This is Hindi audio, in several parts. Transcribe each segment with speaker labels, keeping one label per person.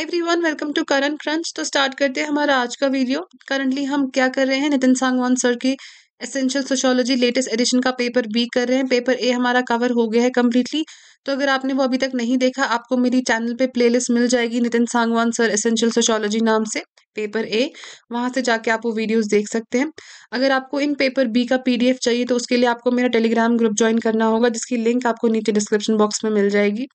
Speaker 1: Hi everyone welcome to current crunch तो स्टार्ट करते हैं हमारा आज का वीडियो करंटली हम क्या कर रहे हैं नितिन सांगवान सर की एसेंशियल सोशोलॉजी लेटेस्ट एडिशन का पेपर बी कर रहे हैं पेपर ए हमारा कवर हो गया है कम्प्लीटली तो अगर आपने वो अभी तक नहीं देखा आपको मेरी चैनल पे प्लेलिस्ट मिल जाएगी Nitin Sangwan sir essential sociology नाम से पेपर ए वहाँ से जाके आप वो वीडियोस देख सकते हैं अगर आपको इन पेपर बी का पीडीएफ चाहिए तो उसके लिए आपको मेरा टेलीग्राम ग्रुप ज्वाइन करना होगा जिसकी लिंक आपको नीचे डिस्क्रिप्शन बॉक्स में मिल जाएगी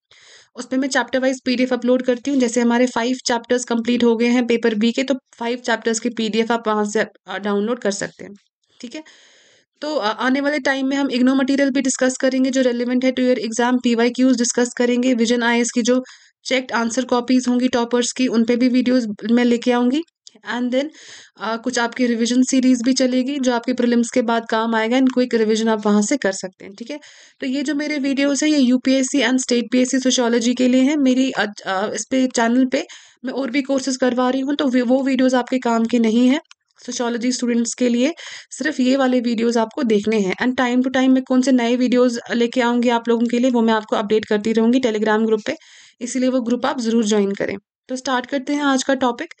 Speaker 1: उस पर मैं चैप्टर वाइज पीडीएफ अपलोड करती हूँ जैसे हमारे फाइव चैप्टर्स कंप्लीट हो गए हैं पेपर बी के तो फाइव चैप्टर्स के पीडीएफ आप वहाँ से डाउनलोड कर सकते हैं ठीक है तो आने वाले टाइम में हम इग्नो मटेरियल भी डिस्कस करेंगे जो रेलिवेंट है to year exam P Y Qs discuss करेंगे विजन आई की जो चेक्ड आंसर कॉपीज होंगी टॉपर्स की उन पर भी वीडियोज मैं लेके आऊँगी एंड देन uh, कुछ आपकी रिविजन सीरीज़ भी चलेगी जो आपके प्रिलिम्स के बाद काम आएगा एंड क्विक रिविजन आप वहाँ से कर सकते हैं ठीक है तो ये जो मेरे वीडियोज़ हैं ये U P S C and state P S C sociology के लिए हैं मेरी इस पे चैनल पर मैं और भी कोर्सेज करवा रही हूँ तो वो वीडियोज़ आपके काम के नहीं हैं सोशोलॉजी स्टूडेंट्स के लिए सिर्फ ये वाले वीडियोज आपको देखने हैं एंड टाइम टू टाइम मैं कौन से नए वीडियोज़ लेके आऊँगी आप लोगों के लिए वो मैं आपको अपडेट करती रहूँगी टेलीग्राम ग्रुप पे इसीलिए वो ग्रुप आप ज़रूर ज्वाइन करें तो स्टार्ट करते हैं आज का टॉपिक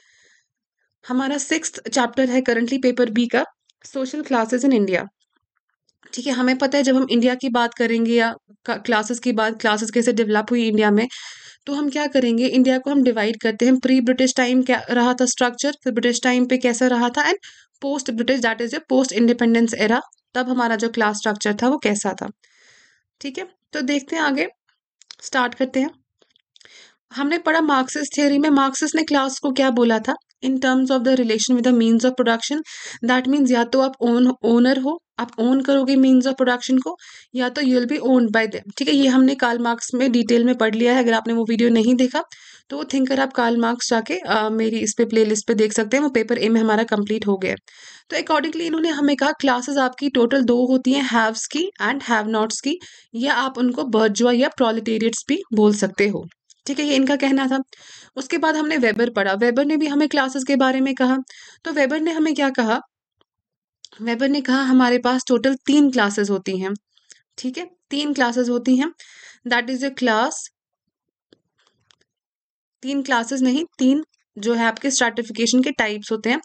Speaker 1: हमारा सिक्स चैप्टर है करंटली पेपर बी का सोशल क्लासेस इन इंडिया ठीक है हमें पता है जब हम इंडिया की बात करेंगे या क्लासेस की बात क्लासेस कैसे डेवलप हुई इंडिया में तो हम क्या करेंगे इंडिया को हम डिवाइड करते हैं प्री ब्रिटिश टाइम क्या रहा था स्ट्रक्चर फिर ब्रिटिश टाइम पे कैसा रहा था and post British that is a post independence era तब हमारा जो क्लास स्ट्रक्चर था वो कैसा था ठीक है तो देखते हैं आगे स्टार्ट करते हैं हमने पढ़ा मार्क्सिस थ्योरी में मार्क्सिस ने क्लास को क्या बोला था in terms of the relation with the means of production that means या तो आप ओन ओनर हो आप ओन करोगे मीन्स ऑफ प्रोडक्शन को या तो you will be owned by them ठीक है ये हमने काल मार्क्स में डिटेल में पढ़ लिया है अगर आपने वो वीडियो नहीं देखा तो वो थिंकर आप काल मार्क्स जाके आ, मेरी इस पे लिस्ट पे देख सकते हैं वो पेपर ए में हमारा कंप्लीट हो गया तो अकॉर्डिंगली इन्होंने हमें कहा क्लासेस आपकी टोटल दो होती हैं हैव्स की एंड हैव नॉट्स की या आप उनको बर्जुआ या प्रोलिटेरियट्स भी बोल सकते हो ठीक है ये इनका कहना था उसके बाद हमने वेबर पढ़ा वेबर ने भी हमें क्लासेस के बारे में कहा तो वेबर ने हमें क्या कहा वेबर ने कहा हमारे पास टोटल तीन क्लासेस होती हैं ठीक है तीन क्लासेस होती हैं दैट इज अ क्लास तीन क्लासेस नहीं तीन जो है आपके स्ट्रेटिफिकेशन के टाइप्स होते हैं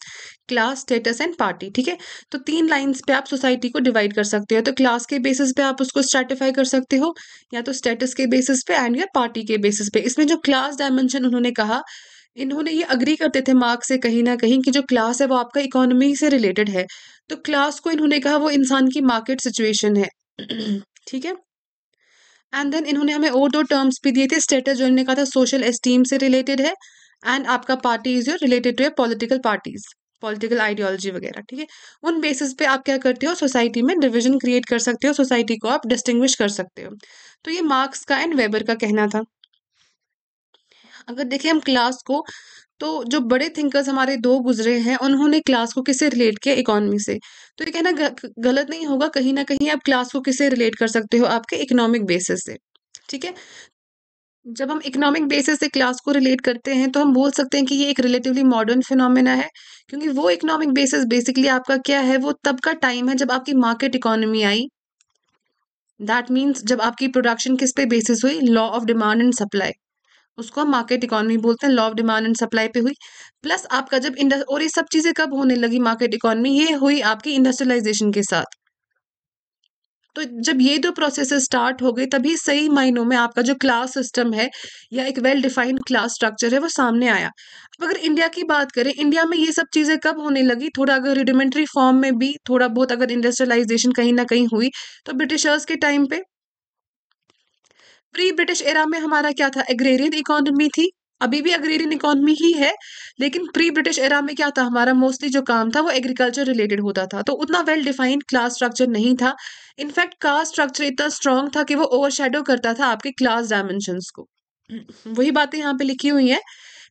Speaker 1: क्लास स्टेटस एंड पार्टी ठीक है तो तीन लाइंस पे आप सोसाइटी को डिवाइड कर सकते हो तो क्लास के बेसिस पे आप उसको स्ट्रेटिफाई कर सकते हो या तो स्टेटस के बेसिस पे एंड या पार्टी तो के बेसिस पे इसमें जो क्लास डायमेंशन उन्होंने कहा इन्होंने ये अग्री करते थे मार्क्स से कहीं ना कहीं कि जो क्लास है वो आपका इकोनॉमी से रिलेटेड है तो क्लास को इन्होंने कहा वो इंसान की मार्केट सिचुएशन है ठीक है एंड देन इन्होंने हमें और दो टर्म्स भी दिए थे स्टेटस जो इन्होंने कहा था सोशल एस्टीम से रिलेटेड है एंड आपका party is your related to a political parties political ideology वगैरह ठीक है उन बेसिस पे आप क्या करते हो सोसाइटी में डिवीजन क्रिएट कर सकते हो सोसाइटी को आप डिस्टिंग्विश कर सकते हो तो ये मार्क्स का एंड वेबर का कहना था अगर देखें हम क्लास को तो जो बड़े थिंकर्स हमारे दो गुजरे हैं उन्होंने क्लास को किससे रिलेट किया इकोनॉमी से तो ये कहना गलत नहीं होगा कहीं ना कहीं आप क्लास को किससे रिलेट कर सकते हो आपके इकोनॉमिक बेसिस से ठीक है जब हम इकोनॉमिक बेसिस से क्लास को रिलेट करते हैं तो हम बोल सकते हैं कि ये एक रिलेटिवली मॉडर्न फिनोमेना है क्योंकि वो इकोनॉमिक बेसिस बेसिकली आपका क्या है वो तब का टाइम है जब आपकी मार्केट इकोनॉमी आई दैट मीन्स जब आपकी प्रोडक्शन किस पे बेसिस हुई law of demand and supply उसको हम मार्केट इकोनॉमी बोलते हैं law of demand and supply पे हुई प्लस आपका जब इंडस्ट और ये सब चीज़ें कब होने लगी मार्केट इकोनॉमी ये हुई आपकी इंडस्ट्रियलाइजेशन के साथ तो जब ये दो प्रोसेस स्टार्ट हो गई तभी सही मायनों में आपका जो क्लास सिस्टम है या एक वेल डिफाइंड क्लास स्ट्रक्चर है वो सामने आया अब अगर इंडिया की बात करें इंडिया में ये सब चीज़ें कब होने लगी थोड़ा अगर रिडिमेंट्री फॉर्म में भी थोड़ा बहुत अगर इंडस्ट्रियलाइजेशन कहीं ना कहीं हुई तो ब्रिटिशर्स के टाइम पे प्री ब्रिटिश एरा में हमारा क्या था एग्रेरियन इकोनॉमी थी अभी भी अग्रेरियन इकोनॉमी ही है लेकिन प्री ब्रिटिश एरा में क्या था हमारा मोस्टली जो काम था वो एग्रीकल्चर रिलेटेड होता था तो उतना वेल डिफाइंड क्लास स्ट्रक्चर नहीं था इनफैक्ट कास्ट स्ट्रक्चर इतना स्ट्रांग था कि वो ओवरशेडो करता था आपके क्लास डायमेंशन को वही बातें यहाँ पे लिखी हुई है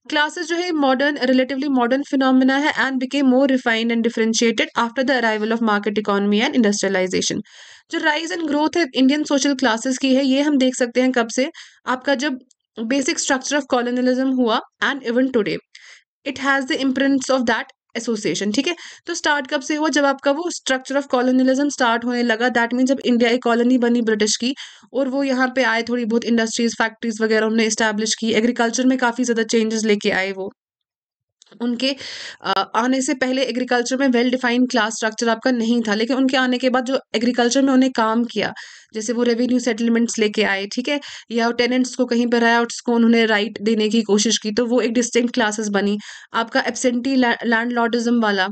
Speaker 1: क्लासेस जो है मॉडर्न रिलेटिवली मॉडर्न फिनोमिना है and became more refined and differentiated after the arrival of market economy and industrialisation जो राइज एंड ग्रोथ है इंडियन सोशल क्लासेस की है ये हम देख सकते हैं कब से आपका जब बेसिक स्ट्रक्चर ऑफ कॉलोनलिज्म हुआ and even today it has the imprints of that association ठीक है तो स्टार्ट कब से हुआ जब आपका वो स्ट्रक्चर ऑफ कॉलोनियलिज्म स्टार्ट होने लगा दैट मीन जब इंडिया एक कॉलोनी बनी ब्रिटिश की और वो यहाँ पे आए थोड़ी बहुत इंडस्ट्रीज फैक्ट्रीज वगैरह उन्होंने इस्टेब्लिश की एग्रीकल्चर में काफ़ी ज़्यादा चेंजेस लेके आए वो उनके आने से पहले एग्रीकल्चर में वेल डिफाइंड क्लास स्ट्रक्चर आपका नहीं था लेकिन उनके आने के बाद जो एग्रीकल्चर में उन्हें काम किया जैसे वो रेवेन्यू सेटलमेंट्स लेके आए ठीक है या टेनेंट्स को कहीं पर आया उसको उन्होंने राइट देने की कोशिश की तो वो एक डिस्टिंक्ट क्लासेस बनी आपका एबसेंटी लैंड वाला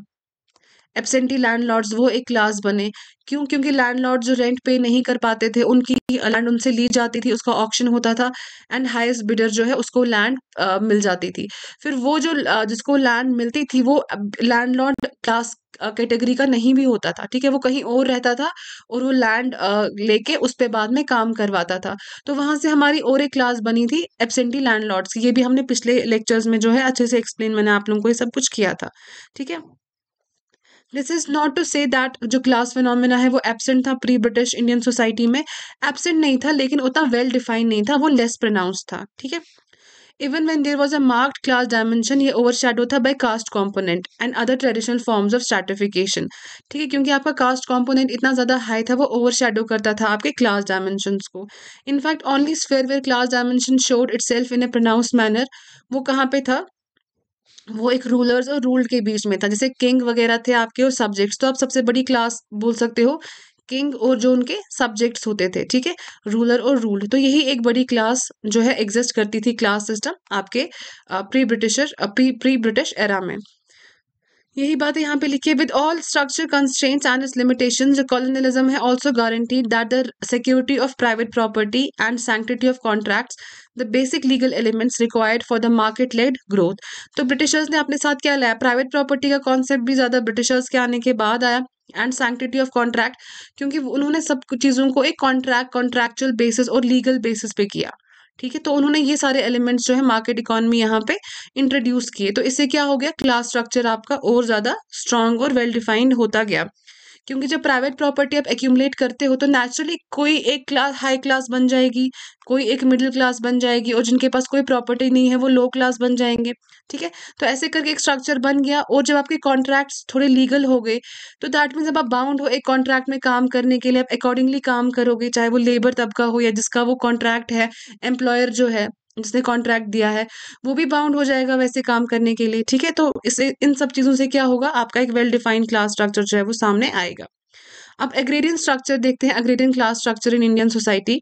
Speaker 1: एबसेंटी लैंडलॉर्ड्स वो एक क्लास बने क्यों क्योंकि लैंडलॉर्ड जो रेंट पे नहीं कर पाते थे उनकी लैंड उनसे ली जाती थी उसका ऑप्शन होता था एंड हाईएस्ट बिडर जो है उसको लैंड मिल जाती थी फिर वो जो जिसको लैंड मिलती थी वो लैंडलॉर्ड क्लास कैटेगरी का नहीं भी होता था ठीक है वो कहीं और रहता था और वो लैंड लेके उस पर बाद में काम करवाता था तो वहाँ से हमारी और एक क्लास बनी थी एबसेंटी लैंडलॉर्ड्स ये भी हमने पिछले लेक्चर्स में जो है अच्छे से एक्सप्लेन मैंने आप लोगों को ये सब कुछ किया था ठीक है this is not to say that जो क्लास फिनोमिना है वो एबसेंट था प्री ब्रिटिश इंडियन सोसाइटी में एबसेंट नहीं था लेकिन उतना वेल डिफाइंड नहीं था वो लेस प्रोनाउंस था ठीक है even when there was a marked class dimension ये ओवर शेडो था by caste component and other traditional forms of stratification ठीक है क्योंकि आपका कास्ट कॉम्पोनेंट इतना ज़्यादा हाई था वो ओवर शेडो करता था आपके क्लास डायमेंशन को in fact only sphere where class dimension showed itself in a pronounce manner वो कहाँ पे था वो एक रूलर्स और रूल्ड के बीच में था जैसे किंग वगैरह थे आपके और सब्जेक्ट्स तो आप सबसे बड़ी क्लास बोल सकते हो किंग और जो उनके सब्जेक्ट्स होते थे ठीक है रूलर और रूल तो यही एक बड़ी क्लास जो है एग्जिस्ट करती थी क्लास सिस्टम आपके pre Britisher pre pre British era में यही बात यहाँ पे लिखी है with all structure constraints and its limitation जो कॉलोनियलिज्म है also guaranteed that the security of private property and sanctity of contracts the basic legal elements required for the market led growth तो ब्रिटिशर्स ने अपने साथ क्या लाया प्राइवेट प्रॉपर्टी का कॉन्सेप्ट भी ज़्यादा ब्रिटिशर्स के आने के बाद आया एंड सैंक्टिटी ऑफ कॉन्ट्रैक्ट क्योंकि उन्होंने सब चीज़ों को एक कॉन्ट्रैक्ट कॉन्ट्रैक्चुअल बेसिस और लीगल बेसिस पे किया ठीक है तो उन्होंने ये सारे एलिमेंट्स जो है मार्केट इकोनॉमी यहाँ पे इंट्रोड्यूस किए तो इससे क्या हो गया क्लास स्ट्रक्चर आपका और ज़्यादा स्ट्रांग और वेल डिफाइंड होता गया क्योंकि जब प्राइवेट प्रॉपर्टी आप एक्यूमलेट करते हो तो नेचुरली कोई एक क्लास हाई क्लास बन जाएगी कोई एक मिडिल क्लास बन जाएगी और जिनके पास कोई प्रॉपर्टी नहीं है वो लो क्लास बन जाएंगे ठीक है तो ऐसे करके एक स्ट्रक्चर बन गया और जब आपके कॉन्ट्रैक्ट्स थोड़े लीगल हो गए तो दैट मीन्स अब आप बाउंड हो एक कॉन्ट्रैक्ट में काम करने के लिए आप अकॉर्डिंगली काम करोगे चाहे वो लेबर तबका हो या जिसका वो कॉन्ट्रैक्ट है एम्प्लॉयर जो है जिसने कॉन्ट्रैक्ट दिया है वो भी बाउंड हो जाएगा वैसे काम करने के लिए ठीक है तो इसे इन सब चीज़ों से क्या होगा आपका एक वेल डिफाइंड क्लास स्ट्रक्चर जो है वो सामने आएगा अब एग्रेडियन स्ट्रक्चर देखते हैं agrarian class structure in Indian society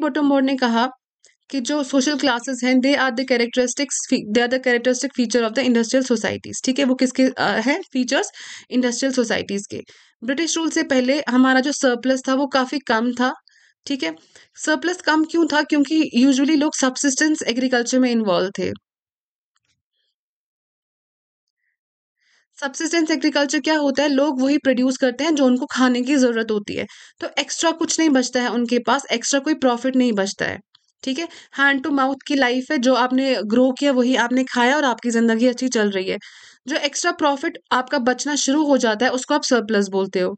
Speaker 1: Bottomore ने कहा कि जो सोशल क्लासेस हैं they are the characteristics they are the characteristic feature of the industrial societies ठीक है वो किसके हैं फीचर्स इंडस्ट्रियल सोसाइटीज़ के ब्रिटिश रूल से पहले हमारा जो सरप्लस था वो काफ़ी कम था ठीक है सरप्लस कम क्यों था क्योंकि यूजुअली लोग सब्सिस्टेंस एग्रीकल्चर में इन्वॉल्व थे सब्सिस्टेंस एग्रीकल्चर क्या होता है लोग वही प्रोड्यूस करते हैं जो उनको खाने की ज़रूरत होती है तो एक्स्ट्रा कुछ नहीं बचता है उनके पास एक्स्ट्रा कोई प्रॉफिट नहीं बचता है ठीक है हैंड टू माउथ की लाइफ है जो आपने ग्रो किया वही आपने खाया और आपकी ज़िंदगी अच्छी चल रही है जो एक्स्ट्रा प्रॉफिट आपका बचना शुरू हो जाता है उसको आप सरप्लस बोलते हो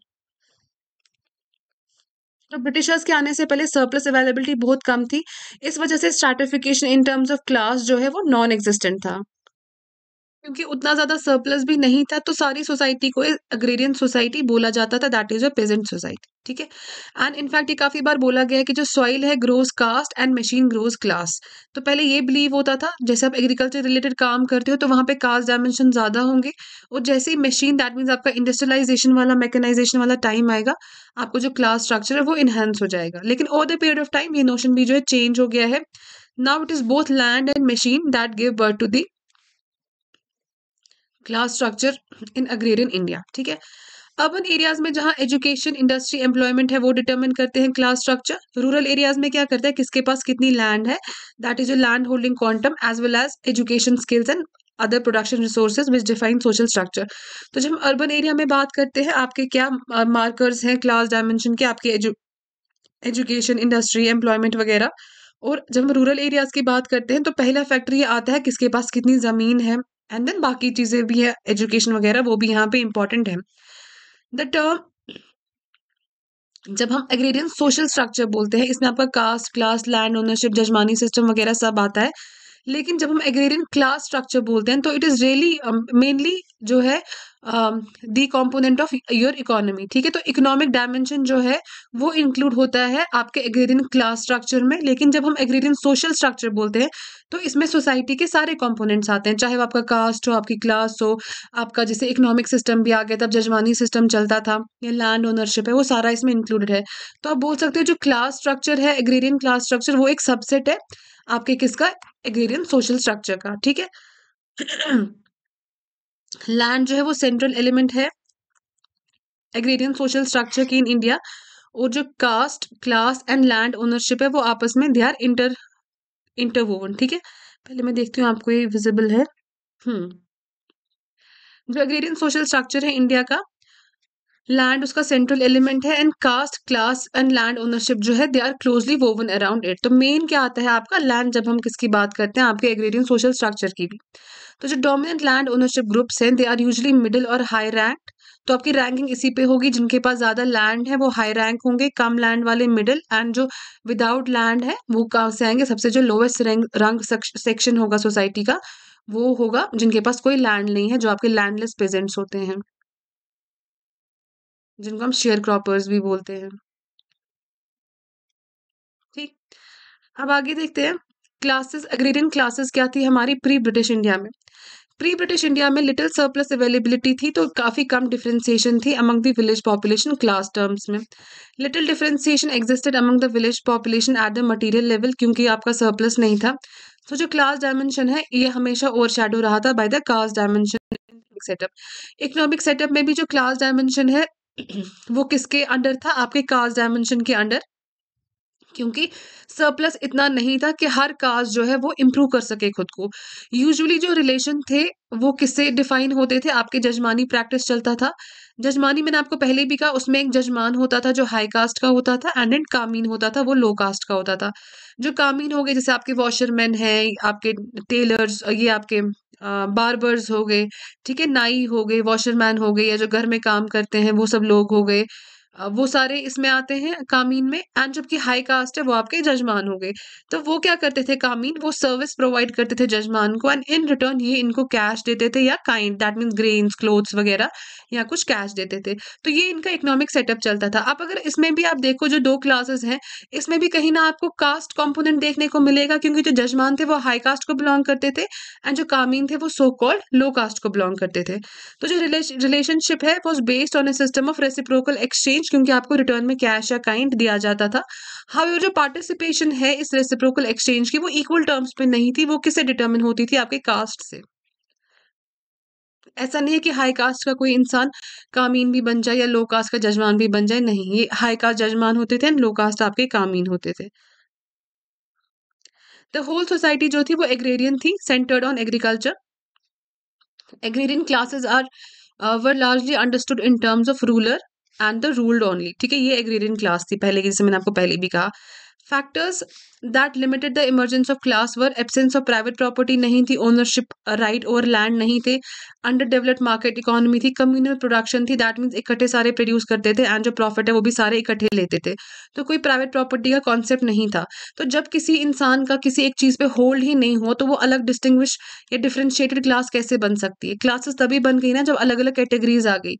Speaker 1: तो ब्रिटिशर्स के आने से पहले सरप्लस अवेलेबिलिटी बहुत कम थी इस वजह से stratification in terms of class जो है वो नॉन एग्जिस्टेंट था क्योंकि उतना ज़्यादा सरप्लस भी नहीं था तो सारी सोसाइटी को अग्रेरियन सोसाइटी बोला जाता था that is a peasant society ठीक है एंड इनफैक्ट ये काफ़ी बार बोला गया है कि जो सॉइल है grows caste and machine grows class तो पहले ये बिलीव होता था जैसे आप एग्रीकल्चर रिलेटेड काम करते हो तो वहां पे कास्ट डायमेंशन ज़्यादा होंगे और जैसे ही मशीन दैट मीन्स आपका इंडस्ट्रियलाइजेशन वाला मैकेनाइजेशन वाला टाइम आएगा आपको जो क्लास स्ट्रक्चर है वो इनहेंस हो जाएगा लेकिन over the period of time ये नोशन भी जो है चेंज हो गया है now it is both land and machine that give birth to the class structure in agrarian India ठीक है अर्बन एरियाज में जहाँ एजुकेशन इंडस्ट्री एम्प्लॉयमेंट है वो डिटरमिन करते हैं क्लास स्ट्रक्चर रूरल एरियाज में क्या करते हैं किसके पास कितनी लैंड है that is a land holding quantum as well as education skills and other production resources which define social structure तो जब हम अर्बन एरिया में बात करते हैं आपके क्या मार्कर्स हैं क्लास डायमेंशन के आपके एजु एजुकेशन इंडस्ट्री एम्प्लॉयमेंट वगैरह और जब हम रूरल एरियाज की बात करते हैं तो पहला फैक्टर ये आता है किसके पास कितनी ज़मीन है एंड देन बाकी चीज़ें भी है एजुकेशन वगैरह वो भी यहाँ पे इम्पॉर्टेंट है द टर्म जब हम एग्रेरियन सोशल स्ट्रक्चर बोलते हैं इसमें आपका caste class land ownership jajmani system वगैरह सब आता है लेकिन जब हम एग्रेरियन क्लास स्ट्रक्चर बोलते हैं तो इट इज़ रियली मेनली जो है the component of your economy ठीक है तो इकोनॉमिक डायमेंशन जो है वो इंक्लूड होता है आपके एग्रेरियन क्लास स्ट्रक्चर में लेकिन जब हम एग्रेरियन सोशल स्ट्रक्चर बोलते हैं तो इसमें सोसाइटी के सारे कॉम्पोनेंट्स आते हैं चाहे वो आपका कास्ट हो आपकी क्लास हो आपका जैसे इकोनॉमिक सिस्टम भी आ गया तब जजमानी सिस्टम चलता था या लैंड ओनरशिप है वो सारा इसमें इंक्लूडेड है तो आप बोल सकते हो जो क्लास स्ट्रक्चर है एग्रेरियन क्लास स्ट्रक्चर वो एक सबसेट है आपके किसका एग्रेरियन सोशल स्ट्रक्चर का ठीक है लैंड जो है वो सेंट्रल एलिमेंट है एग्रेरियन सोशल स्ट्रक्चर की इन इंडिया और जो caste class and land ownership है वो आपस में दे आर इंटर इंटरवोवन ठीक है पहले मैं देखती हूँ आपको ये विजिबल है हम्म जो एग्रेरियन सोशल स्ट्रक्चर है इंडिया का लैंड उसका सेंट्रल एलिमेंट है and caste class and land ownership जो है they are closely woven around it तो मेन क्या आता है आपका लैंड जब हम किसकी बात करते हैं आपके एग्रेरियन सोशल स्ट्रक्चर की भी तो जो डोमिनेंट लैंड ओनरशिप ग्रुप्स हैं दे आर यूजली मिडिल और हाई रैंक तो आपकी रैंकिंग इसी पे होगी जिनके पास ज़्यादा लैंड है वो हाई रैंक होंगे कम लैंड वाले मिडिल एंड जो विदाउट लैंड है वो कहाँ से आएंगे सबसे जो लोवेस्ट रैंक रंग सेक्शन होगा सोसाइटी का वो होगा जिनके पास कोई लैंड नहीं है जो आपके लैंडलेस प्रेजेंट्स होते हैं जिनको हम शेयर क्रॉपर्स भी बोलते हैं ठीक अब आगे देखते हैं क्लासेस एग्रीरियन क्लासेस क्या थी हमारी प्री ब्रिटिश इंडिया में प्री ब्रिटिश इंडिया में लिटिल सरप्लस अवेलेबिलिटी थी तो काफ़ी कम डिफ्रेंसिएशन थी among the village population class terms में little differentiation existed among the village population at the material level क्योंकि आपका सरप्लस नहीं था तो जो क्लास डायमेंशन है ये हमेशा ओवर शेडो रहा था by the caste dimension setup economic setup में भी जो क्लास डायमेंशन है वो किसके अंडर था आपके कास्ट डायमेंशन के अंडर क्योंकि सरप्लस इतना नहीं था कि हर कास्ट जो है वो इम्प्रूव कर सके खुद को यूजुअली जो रिलेशन थे वो किससे डिफाइन होते थे आपके जजमानी प्रैक्टिस चलता था जजमानी मैंने आपको पहले भी कहा उसमें एक जजमान होता था जो हाई कास्ट का होता था एंड एंड कामीन होता था वो लो कास्ट का होता था जो कामीन हो गए जैसे आपके वॉशरमैन हैं आपके टेलर्स ये आपके बार्बर्स हो गए ठीक है नाई हो गए वॉशरमैन हो गए या जो घर में काम करते हैं वो सब लोग हो गए वो सारे इसमें आते हैं कामीन में एंड जबकि हाई कास्ट है वो आपके जजमान हो गए तो वो क्या करते थे कामीन वो सर्विस प्रोवाइड करते थे जजमान को एंड इन रिटर्न ये इनको कैश देते थे या kind that means grains clothes वगैरह या कुछ कैश देते थे तो ये इनका इकोनॉमिक सेटअप चलता था अब अगर इसमें भी आप देखो जो दो क्लासेस हैं इसमें भी कहीं ना आपको कास्ट कॉम्पोनेंट देखने को मिलेगा क्योंकि जो जजमान थे वो हाई कास्ट को बिलोंग करते थे एंड जो कामीन थे वो सो कॉल्ड लो कास्ट को बिलोंग करते थे तो जो रिलेशनशिप है वो based on a system of reciprocal exchange exchange क्योंकि आपको रिटर्न में कैश या काइंड दिया जाता था हाउ जो पार्टिसिपेशन है इस रेसिप्रोकल एक्सचेंज की वो इक्वल टर्म्स पे नहीं थी वो किससे डिटर्मिन होती थी आपके कास्ट से ऐसा नहीं है कि हाई कास्ट का कोई इंसान कामीन भी बन जाए या लो कास्ट का जजमान भी बन जाए नहीं ये हाई कास्ट जजमान होते थे लो कास्ट आपके कामीन होते थे द होल सोसाइटी जो थी वो एग्रेरियन थी centred on agriculture agrarian classes are were largely understood in terms of ruler and the ruled only ठीक है ये एग्रेडियन क्लास थी पहले जैसे मैंने आपको पहले भी कहा factors that limited the emergence of class were absence of private property नहीं थी ओनरशिप राइट ओवर लैंड नहीं थे अंडर डेवलप्ड मार्केट इकोनॉमी थी कम्युनल प्रोडक्शन थी दैट मीन्स इकट्ठे सारे प्रोड्यूस करते थे एंड जो प्रॉफिट है वो भी सारे इकट्ठे लेते थे तो कोई प्राइवेट प्रॉपर्टी का कॉन्सेप्ट नहीं था तो जब किसी इंसान का किसी एक चीज़ पे होल्ड ही नहीं हुआ तो वो अलग डिस्टिंग्विश या डिफ्रेंशिएटेड क्लास कैसे बन सकती है क्लासेस तभी बन गई ना जब अलग अलग कैटेगरीज आ गई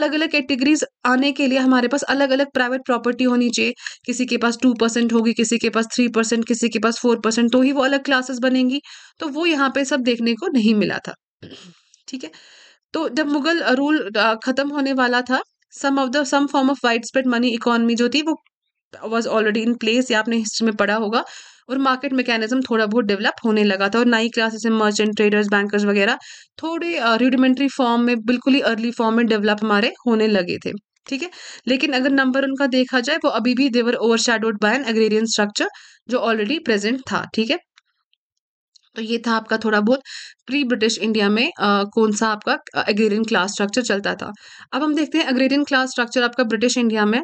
Speaker 1: अलग अलग कैटेगरीज आने के लिए हमारे पास अलग अलग प्राइवेट प्रॉपर्टी होनी चाहिए किसी के पास टू परसेंट होगी होगी किसी के पास थ्री परसेंट किसी के पास फोर परसेंट तो ही वो अलग क्लासेस बनेंगी तो वो यहाँ पे सब देखने को नहीं मिला था ठीक है तो जब मुगल रूल खत्म होने वाला था some of the some form of wide spread money economy जो थी वो वॉज ऑलरेडी इन प्लेस या आपने हिस्ट्री में पढ़ा होगा और मार्केट मैकेनिज्म थोड़ा बहुत डेवलप होने लगा था और नई क्लासेस में मर्चेंट ट्रेडर्स बैंकर्स वगैरह थोड़े रूडिमेंट्री फॉर्म में बिल्कुल ही अर्ली फॉर्म में डेवलप हमारे होने लगे थे ठीक है लेकिन अगर नंबर उनका देखा जाए वो अभी भी they were over shadowed by an agrarian structure जो ऑलरेडी प्रेजेंट था ठीक है तो ये था आपका थोड़ा बहुत प्री ब्रिटिश इंडिया में आ, कौन सा आपका अग्रेरियन क्लास स्ट्रक्चर चलता था अब हम देखते हैं अग्रेरियन क्लास स्ट्रक्चर आपका ब्रिटिश इंडिया में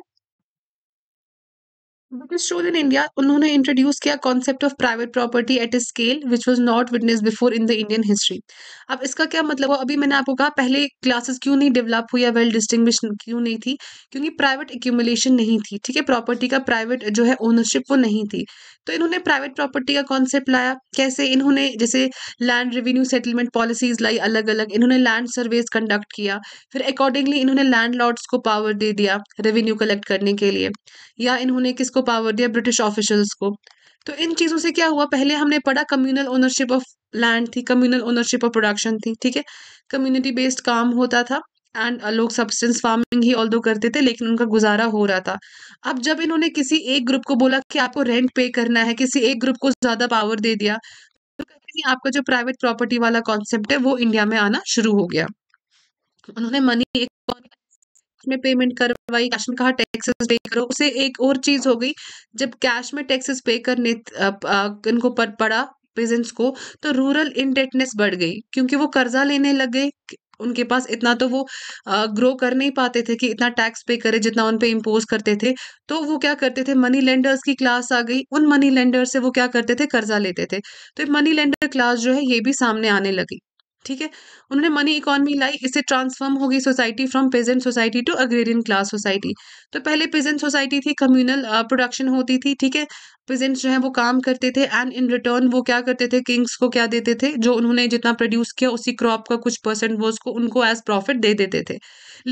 Speaker 1: ब्रिटिश शोध इन इंडिया उन्होंने इंट्रोड्यूस किया concept of private property at a scale which was not witness before in the Indian history अब इसका क्या मतलब हो अभी मैंने आपको कहा पहले क्लासेस क्यों नहीं डेवलप हुई या वेल डिस्टिंग्विश क्यों नहीं थी क्योंकि प्राइवेट एक्यूमुलेशन नहीं थी ठीक है प्रॉपर्टी का प्राइवेट जो है ओनरशिप वो नहीं थी तो इन्होंने प्राइवेट प्रॉपर्टी का कॉन्सेप्ट लाया कैसे इन्होंने जैसे लैंड रेवेन्यू सेटलमेंट पॉलिसीज लाई अलग अलग इन्होंने लैंड सर्वेज कंडक्ट किया फिर अकॉर्डिंगली इन्होंने लैंड लॉर्ड्स को पावर दे दिया रेवेन्यू कलेक्ट करने के लिए या इन्होंने किसको पावर दिया ब्रिटिश ऑफिशल्स को तो इन चीज़ों से क्या हुआ पहले हमने पढ़ा कम्युनल ओनरशिप ऑफ लैंड थी कम्युनल ओनरशिप ऑफ प्रोडक्शन थी ठीक है कम्युनिटी बेस्ड काम होता था एंड लोग सब्सटेंस फार्मिंग ही ऑल दो करते थे लेकिन उनका गुजारा हो रहा था अब जब इन्होंने किसी एक ग्रुप को बोला कि आपको रेंट पे करना है किसी एक ग्रुप को ज़्यादा पावर दे दिया तो कहते हैं आपका जो प्राइवेट प्रॉपर्टी वाला कॉन्सेप्ट है वो इंडिया में आना शुरू हो गया उन्होंने मनी एक में पेमेंट करवाई कैश में कहा टैक्सेस पे करो उसे एक और चीज हो गई जब कैश में टैक्सेस पे करने इनको पड़ा पेजेंट्स को तो रूरल इनडेटनेस बढ़ गई क्योंकि वो कर्जा लेने लग गए उनके पास इतना तो वो ग्रो कर नहीं पाते थे कि इतना टैक्स पे करे जितना उन पे इम्पोज करते थे तो वो क्या करते थे मनी लेंडर्स की क्लास आ गई उन मनी लेंडर्स से वो क्या करते थे कर्जा लेते थे तो मनी लेंडर क्लास जो है ये भी सामने आने लगी ठीक है उन्होंने मनी इकोनॉमी लाई इससे ट्रांसफॉर्म हो गई society from peasant society to agrarian class society तो पहले पेजेंट सोसाइटी थी कम्युनल प्रोडक्शन होती थी ठीक है पेजेंट्स जो है वो काम करते थे एंड इन रिटर्न वो क्या करते थे किंग्स को क्या देते थे जो उन्होंने जितना प्रोड्यूस किया उसी क्रॉप का कुछ परसेंट वो उसको उनको एज प्रॉफिट दे देते थे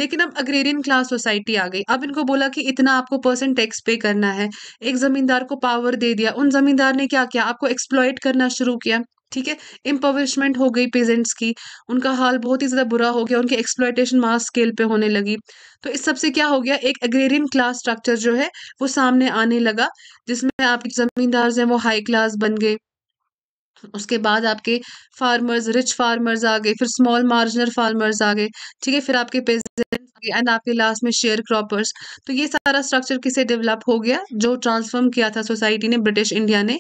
Speaker 1: लेकिन अब अग्रेरियन क्लास सोसाइटी आ गई अब इनको बोला कि इतना आपको परसेंट टैक्स पे करना है एक जमींदार को पावर दे दिया उन जमींदार ने क्या किया आपको एक्सप्लॉयट करना शुरू किया ठीक है इम्पविशमेंट हो गई पेजेंट्स की उनका हाल बहुत ही ज़्यादा बुरा हो गया उनकी एक्सप्लाइटेशन मास स्केल पे होने लगी तो इस सबसे क्या हो गया एक एग्रेरियन क्लास स्ट्रक्चर जो है वो सामने आने लगा जिसमें आपके ज़मींदार हैं वो हाई क्लास बन गए उसके बाद आपके फार्मर्स रिच फार्मर्स आ गए फिर स्मॉल मार्जिनल फार्मर्स आ गए ठीक है फिर आपके पेजेंट्स आ गए एंड आपके लास्ट में शेयर क्रॉपर्स तो ये सारा स्ट्रक्चर किसे डेवलप हो गया जो ट्रांसफॉर्म किया था सोसाइटी ने ब्रिटिश इंडिया ने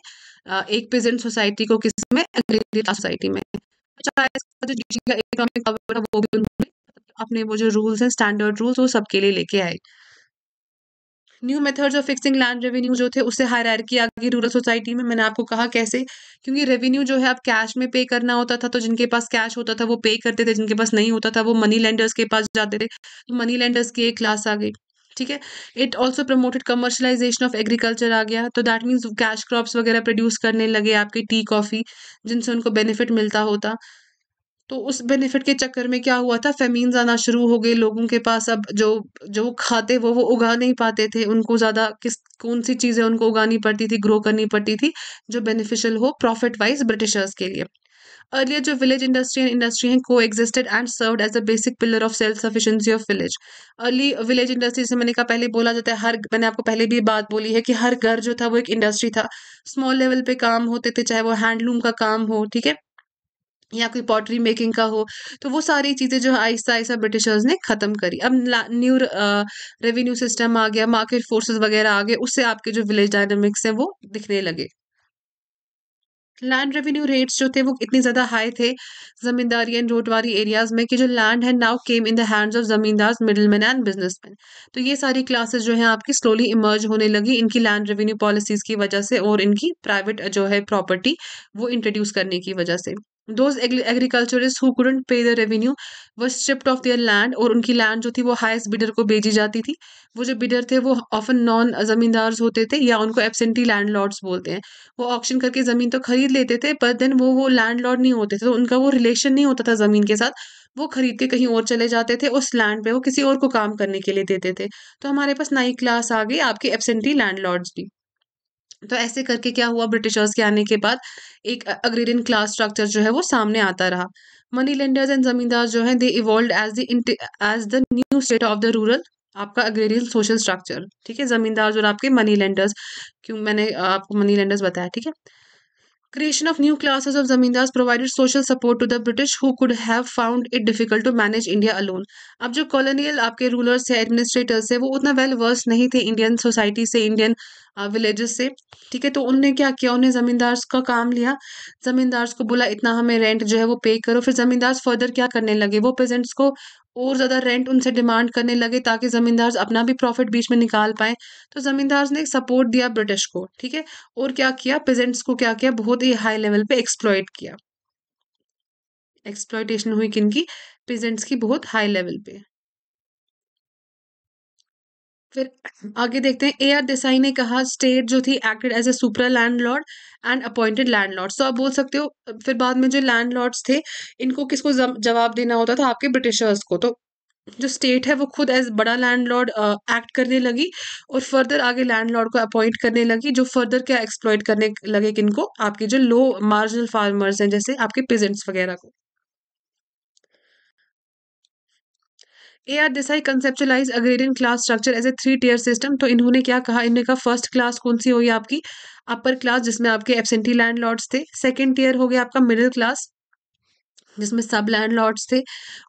Speaker 1: एक प्रेजेंट सोसाइटी को किस में सोसाइटी में अच्छा, इकोनॉमिक पावर वो भी उन्होंने अपने वो जो रूल्स हैं स्टैंडर्ड रूल्स वो सबके लिए लेके आए new methods of fixing land revenue जो थे उससे हायरार्की आ गई रूरल सोसाइटी में मैंने आपको कहा कैसे क्योंकि रेवेन्यू जो है आप कैश में पे करना होता था तो जिनके पास कैश होता था वो पे करते थे जिनके पास नहीं होता था वो मनी लेंडर्स के पास जाते थे तो मनी लेंडर्स की एक क्लास आ गई ठीक है it also promoted commercialisation of agriculture आ गया तो दैट मीन्स कैश क्रॉप्स वगैरह प्रोड्यूस करने लगे आपके टी कॉफ़ी जिनसे उनको बेनिफिट मिलता होता तो उस बेनिफिट के चक्कर में क्या हुआ था फेमीन्स आना शुरू हो गए लोगों के पास अब जो जो खाते वो वो उगा नहीं पाते थे उनको ज़्यादा किस कौन सी चीज़ें उनको उगानी पड़ती थी ग्रो करनी पड़ती थी जो बेनिफिशियल हो प्रॉफिट वाइज ब्रिटिशर्स के लिए अर्लियर जो विलेज इंडस्ट्री एंड इंडस्ट्री हैं co existed and serve as a basic pillar of self sufficiency of village early village industry से मैंने कहा पहले बोला जाता है हर मैंने आपको पहले भी बात बोली है कि हर घर जो था वो एक इंडस्ट्री था स्मॉल लेवल पे काम होते थे चाहे वो हैंडलूम का काम हो ठीक है या कोई पॉटरी मेकिंग का हो तो वो सारी चीज़ें जो आहिस्ता आहिस्ता ब्रिटिशर्स ने ख़त्म करी अब न्यू रेवेन्यू सिस्टम आ गया मार्केट फोर्सेस वगैरह आ गए उससे आपके जो विलेज डायनामिक्स हैं वो दिखने लगे लैंड रेवेन्यू रेट्स जो थे वो इतने ज़्यादा हाई थे जमींदारी एंड रोडवारी एरियाज में कि जो लैंड है now came in the hands of zamindar middle man and man तो ये सारी क्लासेस जो है आपकी स्लोली इमर्ज होने लगी इनकी लैंड रेवेन्यू पॉलिसीज़ की वजह से और इनकी प्राइवेट जो है प्रॉपर्टी वो इंट्रोड्यूस करने की वजह से those agriculturist who couldn't pay the revenue वो स्ट्रिप्ट ऑफ देयर लैंड और उनकी लैंड जो थी वो हाइस्ट बिडर को बेची जाती थी वो जो बिडर थे वो ऑफन नॉन जमींदार होते थे या उनको एबसेंटी लैंड लॉर्ड्स बोलते हैं वो ऑप्शन करके ज़मीन तो खरीद लेते थे पर देन वो वो लैंड लॉर्ड नहीं होते थे तो उनका वो रिलेशन नहीं होता था ज़मीन के साथ वो खरीद के कहीं और चले जाते थे उस लैंड पे वो किसी और को काम करने के लिए देते थे तो हमारे पास नई क्लास आ गई आपके एबसेंटी लैंड लॉर्ड्स भी तो ऐसे करके क्या हुआ ब्रिटिशर्स के आने के बाद एक अग्रेरियन क्लास स्ट्रक्चर जो है वो सामने आता रहा मनी लेंडर्स एंड जमींदार जो है they evolve as the as the new state of the rural आपका अग्रेरियन सोशल स्ट्रक्चर ठीक है जमींदार जो आपके मनी लेंडर्स क्यों मैंने आपको मनी लेंडर्स बताया ठीक है Creation of new classes of zamindars provided social support to the British who could have found it difficult to manage India alone. अब जो colonial आपके rulers है administrators है वो उतना well versed नहीं थे Indian society से Indian विलेजेस से ठीक है तो उनने क्या किया उन्हें ज़मींदार्स का काम लिया ज़मींदार्स को बोला इतना हमें रेंट जो है वो पे करो फिर ज़मींदार्स फर्दर क्या करने लगे वो पेजेंट्स को और ज़्यादा रेंट उनसे डिमांड करने लगे ताकि ज़मींदार अपना भी प्रॉफिट बीच में निकाल पाएँ तो ज़मींदार ने सपोर्ट दिया ब्रिटिश को ठीक है और क्या किया पेजेंट्स को क्या किया बहुत ही हाई लेवल पे एक्सप्लॉयट किया एक्सप्लॉयटेशन हुई किन की पेजेंट्स की बहुत हाई लेवल पे फिर आगे देखते हैं ए आर देसाई ने कहा स्टेट जो थी acted as a supra land Lord and appointed land lord तो आप बोल सकते हो फिर बाद में जो लैंड लॉर्ड्स थे इनको किसको जवाब देना होता था आपके ब्रिटिशर्स को तो जो स्टेट है वो खुद एज बड़ा लैंड लॉर्ड एक्ट करने लगी और फर्दर आगे लैंड लॉर्ड को अपॉइंट करने लगी जो फर्दर क्या एक्सप्लॉयट करने लगे किनको आपके जो लो मार्जिनल फार्मर्स हैं जैसे आपके पेजेंट्स वगैरह को A R Desai conceptualise agrarian class structure as a three tier system तो इन्होंने क्या कहा इन्होंने कहा फर्स्ट क्लास कौन सी होगी आपकी अपर क्लास जिसमें आपके एबसेंटी लैंड थे सेकेंड टीयर हो गया आपका मिडिल क्लास जिसमें सब लैंड लॉर्ड्स थे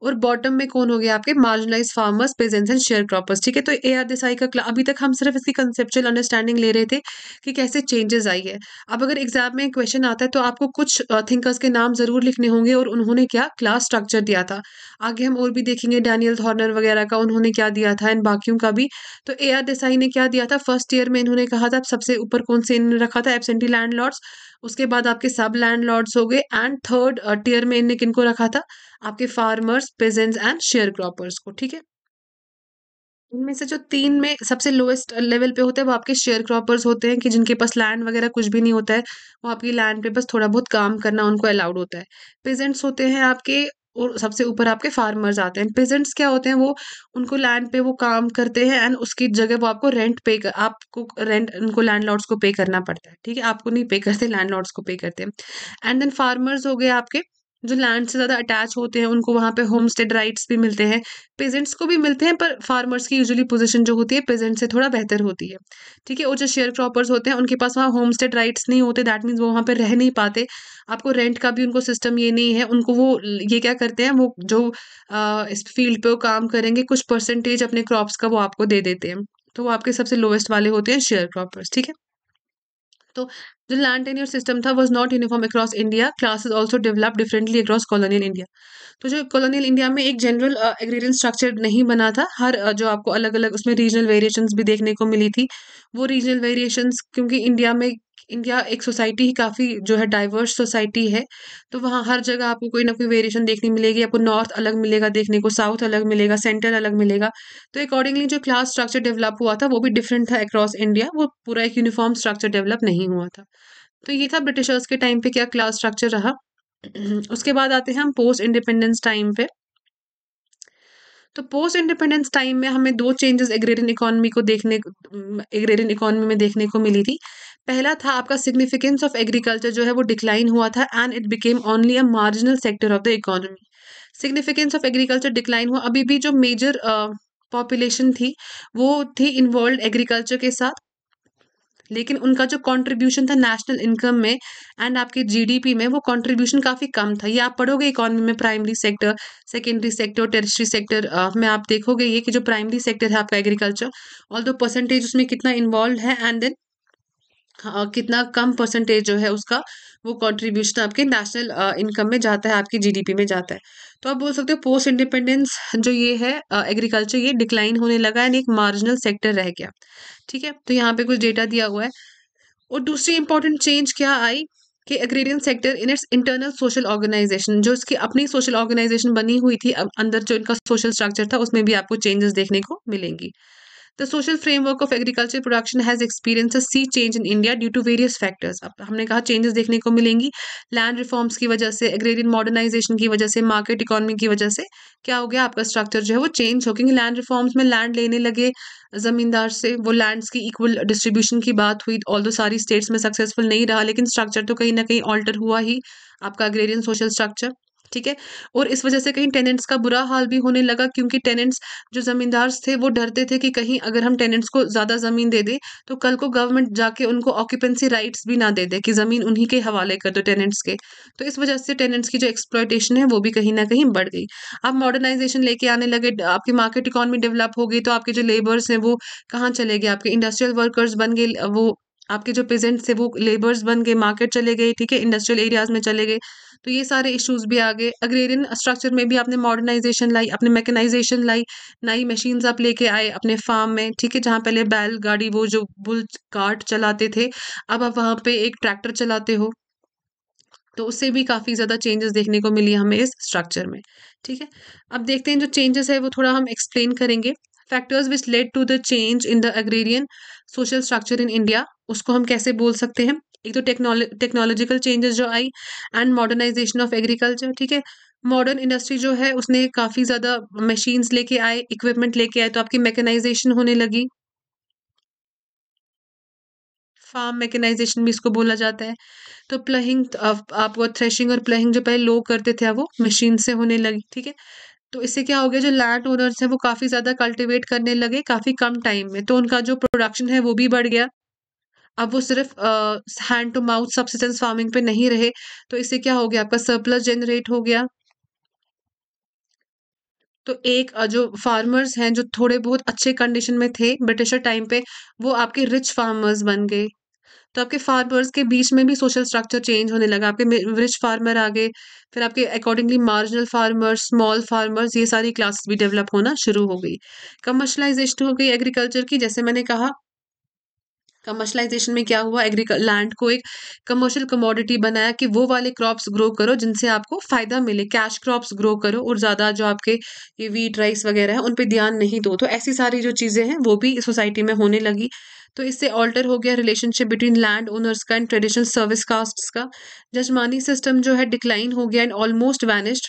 Speaker 1: और बॉटम में कौन हो गया आपके marginalise farmers peasants and share croppers ठीक है तो ए आर देसाई का अभी तक हम सिर्फ इसकी कंसेप्चुअल अंडरस्टैंडिंग ले रहे थे कि कैसे चेंजेस आई है अब अगर एग्जाम में क्वेश्चन आता है तो आपको कुछ थिंकर्स के नाम जरूर लिखने होंगे और उन्होंने क्या क्लास स्ट्रक्चर दिया था आगे हम और भी देखेंगे डैनियल थॉर्नर वगैरह का उन्होंने क्या दिया था एंड बाकियों का भी तो ए आर देसाई ने क्या दिया था फर्स्ट ईयर में इन्होंने कहा था सबसे ऊपर कौन से इन्होंने रखा था एबसेंटी लैंड लॉर्ड्स उसके बाद आपके सब लैंड हो गए एंड थर्ड टीयर में इनने किनको रखा था आपके farmers peasants and share croppers को ठीक है इनमें से जो तीन में सबसे लोएस्ट लेवल पे होते हैं वो आपके शेयर क्रॉपर्स होते हैं कि जिनके पास लैंड वगैरह कुछ भी नहीं होता है वो आपकी लैंड पे बस थोड़ा बहुत काम करना उनको अलाउड होता है पेजेंट्स होते हैं आपके और सबसे ऊपर आपके फार्मर्स आते हैं पेजेंट्स क्या होते हैं वो उनको लैंड पे वो काम करते हैं एंड उसकी जगह वो आपको रेंट पे कर, आपको रेंट उनको लैंड को पे करना पड़ता है ठीक है आपको नहीं पे करते लैंड को पे करते हैं एंड देन फार्मर्स हो गए आपके जो लैंड से ज़्यादा अटैच होते हैं उनको वहाँ पे होम स्टेड राइट्स भी मिलते हैं पेजेंट्स को भी मिलते हैं पर फार्मर्स की यूजुअली पोजीशन जो होती है पेजेंट से थोड़ा बेहतर होती है ठीक है वो जो शेयर क्रॉपर्स होते हैं उनके पास वहाँ होम स्टेड राइट्स नहीं होते दैट मीन्स वो वहाँ पर रह नहीं पाते आपको रेंट का भी उनको सिस्टम ये नहीं है उनको वो ये क्या करते हैं वो जो आ, इस फील्ड पर वो काम करेंगे कुछ परसेंटेज अपने क्रॉप्स का वो आपको दे देते हैं तो वो आपके सबसे लोवेस्ट वाले होते हैं शेयर क्रॉपर्स ठीक है तो जो लैंड टेन्योर सिस्टम था was not uniform across India is also develop differently across colonial India तो जो कॉलोनियल इंडिया में एक जनरल एग्रीरियन स्ट्रक्चर नहीं बना था हर uh, जो आपको अलग अलग उसमें रीजनल वेरिएशंस भी देखने को मिली थी वो रीजनल वेरिएशंस क्योंकि इंडिया में इंडिया एक सोसाइटी ही काफ़ी जो है डाइवर्स सोसाइटी है तो वहाँ हर जगह आपको कोई ना कोई वेरिएशन देखने मिलेगी आपको नॉर्थ अलग मिलेगा देखने को साउथ अलग मिलेगा सेंटर अलग मिलेगा तो अकॉर्डिंगली जो क्लास स्ट्रक्चर डेवलप हुआ था वो भी डिफरेंट था अक्रॉस इंडिया वो पूरा एक यूनिफॉर्म स्ट्रक्चर डेवलप नहीं हुआ था तो ये था ब्रिटिशर्स के टाइम पे क्या क्लास स्ट्रक्चर रहा उसके बाद आते हैं हम पोस्ट इंडिपेंडेंस टाइम पे तो पोस्ट इंडिपेंडेंस टाइम में हमें दो चेंजेस एग्रेरियन इकोनॉमी को देखने एग्रेरियन इकोनॉमी में देखने को मिली थी पहला था आपका सिग्निफिकेंस ऑफ एग्रीकल्चर जो है वो डिक्लाइन हुआ था and it became only a marginal sector of the economy significance of agriculture decline हुआ अभी भी जो मेजर पॉपुलेशन थी वो थी इन्वॉल्व एग्रीकल्चर के साथ लेकिन उनका जो कंट्रीब्यूशन था नेशनल इनकम में एंड आपके जीडीपी में वो कंट्रीब्यूशन काफ़ी कम था ये आप पढ़ोगे इकोनॉमी में primary sector secondary sector tertiary sector में आप देखोगे ये कि जो प्राइमरी सेक्टर है आपका एग्रीकल्चर ऑल दो परसेंटेज उसमें कितना इन्वॉल्व है एंड देन हाँ, कितना कम परसेंटेज जो है उसका वो कंट्रीब्यूशन आपके नेशनल इनकम में जाता है आपकी जीडीपी में जाता है तो आप बोल सकते हो पोस्ट इंडिपेंडेंस जो ये है एग्रीकल्चर ये डिक्लाइन होने लगा यानी एक मार्जिनल सेक्टर रह गया ठीक है तो यहाँ पे कुछ डेटा दिया हुआ है और दूसरी इंपॉर्टेंट चेंज क्या आई कि agrarian sector in its internal social organisation जो इसकी अपनी सोशल ऑर्गेनाइजेशन बनी हुई थी अब अंदर जो इनका सोशल स्ट्रक्चर था उसमें भी आपको चेंजेस देखने को मिलेंगी the social framework of agriculture production has experienced change in India due to various factors अब हमने कहा चेंजेस देखने को मिलेंगी लैंड रिफॉर्म्स की वजह से एग्रेरियन मॉडर्नाइजेशन की वजह से मार्केट इकोनॉमी की वजह से क्या हो गया आपका स्ट्रक्चर जो है वो चेंज हो क्योंकि लैंड रिफॉर्म्स में लैंड लेने लगे ज़मींदार से वो लैंड्स की इक्वल डिस्ट्रीब्यूशन की बात हुई ऑल दो सारी स्टेट्स में सक्सेसफुल नहीं रहा लेकिन स्ट्रक्चर तो कहीं ना कहीं ऑल्टर हुआ ही आपका अग्रेरियन सोशल स्ट्रक्चर ठीक है और इस वजह से कहीं टेनेंट्स का बुरा हाल भी होने लगा क्योंकि टेनेंट्स जो ज़मींदार थे वो डरते थे कि कहीं अगर हम टेनेंट्स को ज़्यादा ज़मीन दे दें तो कल को गवर्नमेंट जाके उनको ऑक्यूपेंसी राइट्स भी ना दे दे कि ज़मीन उन्हीं के हवाले कर दो टेनेंट्स के तो इस वजह से टेनेंट्स की जो एक्सप्लॉयटेशन है वो भी कहीं ना कहीं बढ़ गई अब मॉडर्नाइजेशन लेके आने लगे आपकी मार्केट इकोनॉमी डेवलप हो गई तो आपके जो लेबर्स हैं वो कहाँ चले गए आपके इंडस्ट्रियल वर्कर्स बन गए वो आपके जो पेजेंट्स थे वो लेबर्स बन गए मार्केट चले गए ठीक है इंडस्ट्रियल एरियाज में चले गए तो ये सारे इश्यूज भी आ गए अग्रेरियन स्ट्रक्चर में भी आपने मॉडर्नाइजेशन लाई अपने मैकेनाइजेशन लाई नई मशीन आप लेके आए अपने फार्म में ठीक है जहाँ पहले बैल गाड़ी वो जो बुल कार्ट चलाते थे अब आप वहाँ पे एक ट्रैक्टर चलाते हो तो उससे भी काफ़ी ज़्यादा चेंजेस देखने को मिली हमें इस स्ट्रक्चर में ठीक है अब देखते हैं जो चेंजेस है वो थोड़ा हम एक्सप्लेन करेंगे factors which led to the change in the agrarian social structure in India उसको हम कैसे बोल सकते हैं एक तो टेक्नोलॉजिकल चेंजेस जो आई एंड मॉडर्नाइजेशन ऑफ एग्रीकल्चर ठीक है मॉडर्न इंडस्ट्री जो है उसने काफ़ी ज़्यादा मशीन्स लेके आए इक्विपमेंट लेके आए तो आपकी मैकेनाइजेशन होने लगी फार्म मैकेनाइजेशन भी इसको बोला जाता है तो प्लहिंग आपको थ्रेशिंग और प्लहिंग जो पहले लोग करते थे वो मशीन से होने लगी ठीक है तो इससे क्या हो गया जो लैंड ओनर्स हैं वो काफ़ी ज़्यादा कल्टिवेट करने लगे काफ़ी कम टाइम में तो उनका जो प्रोडक्शन है वो भी बढ़ गया अब वो सिर्फ hand to mouth subsistence farming पे नहीं रहे तो इससे क्या हो गया आपका सरप्लस जनरेट हो गया तो एक जो फार्मर्स हैं जो थोड़े बहुत अच्छे कंडीशन में थे ब्रिटिशर टाइम पे वो आपके रिच फार्मर्स बन गए तो आपके फार्मर्स के बीच में भी सोशल स्ट्रक्चर चेंज होने लगा आपके रिच फार्मर आ गए फिर आपके accordingly marginal farmers small farmers ये सारी क्लासेस भी डेवलप होना शुरू हो गई कमर्शलाइजेशन हो गई एग्रीकल्चर की जैसे मैंने कहा कमर्शलाइजेशन में क्या हुआ एग्री लैंड को एक कमर्शियल कमोडिटी बनाया कि वो वाले क्रॉप्स ग्रो करो जिनसे आपको फ़ायदा मिले कैश क्रॉप्स ग्रो करो और ज़्यादा जो आपके ये वीट राइस वगैरह है उन पर ध्यान नहीं दो तो ऐसी सारी जो चीज़ें हैं वो भी सोसाइटी में होने लगी तो इससे ऑल्टर हो गया रिलेशनशिप बिटवीन लैंड ओनर्स का एंड ट्रेडिशनल सर्विस कास्ट का जजमानी सिस्टम जो है डिक्लाइन हो गया and almost vanished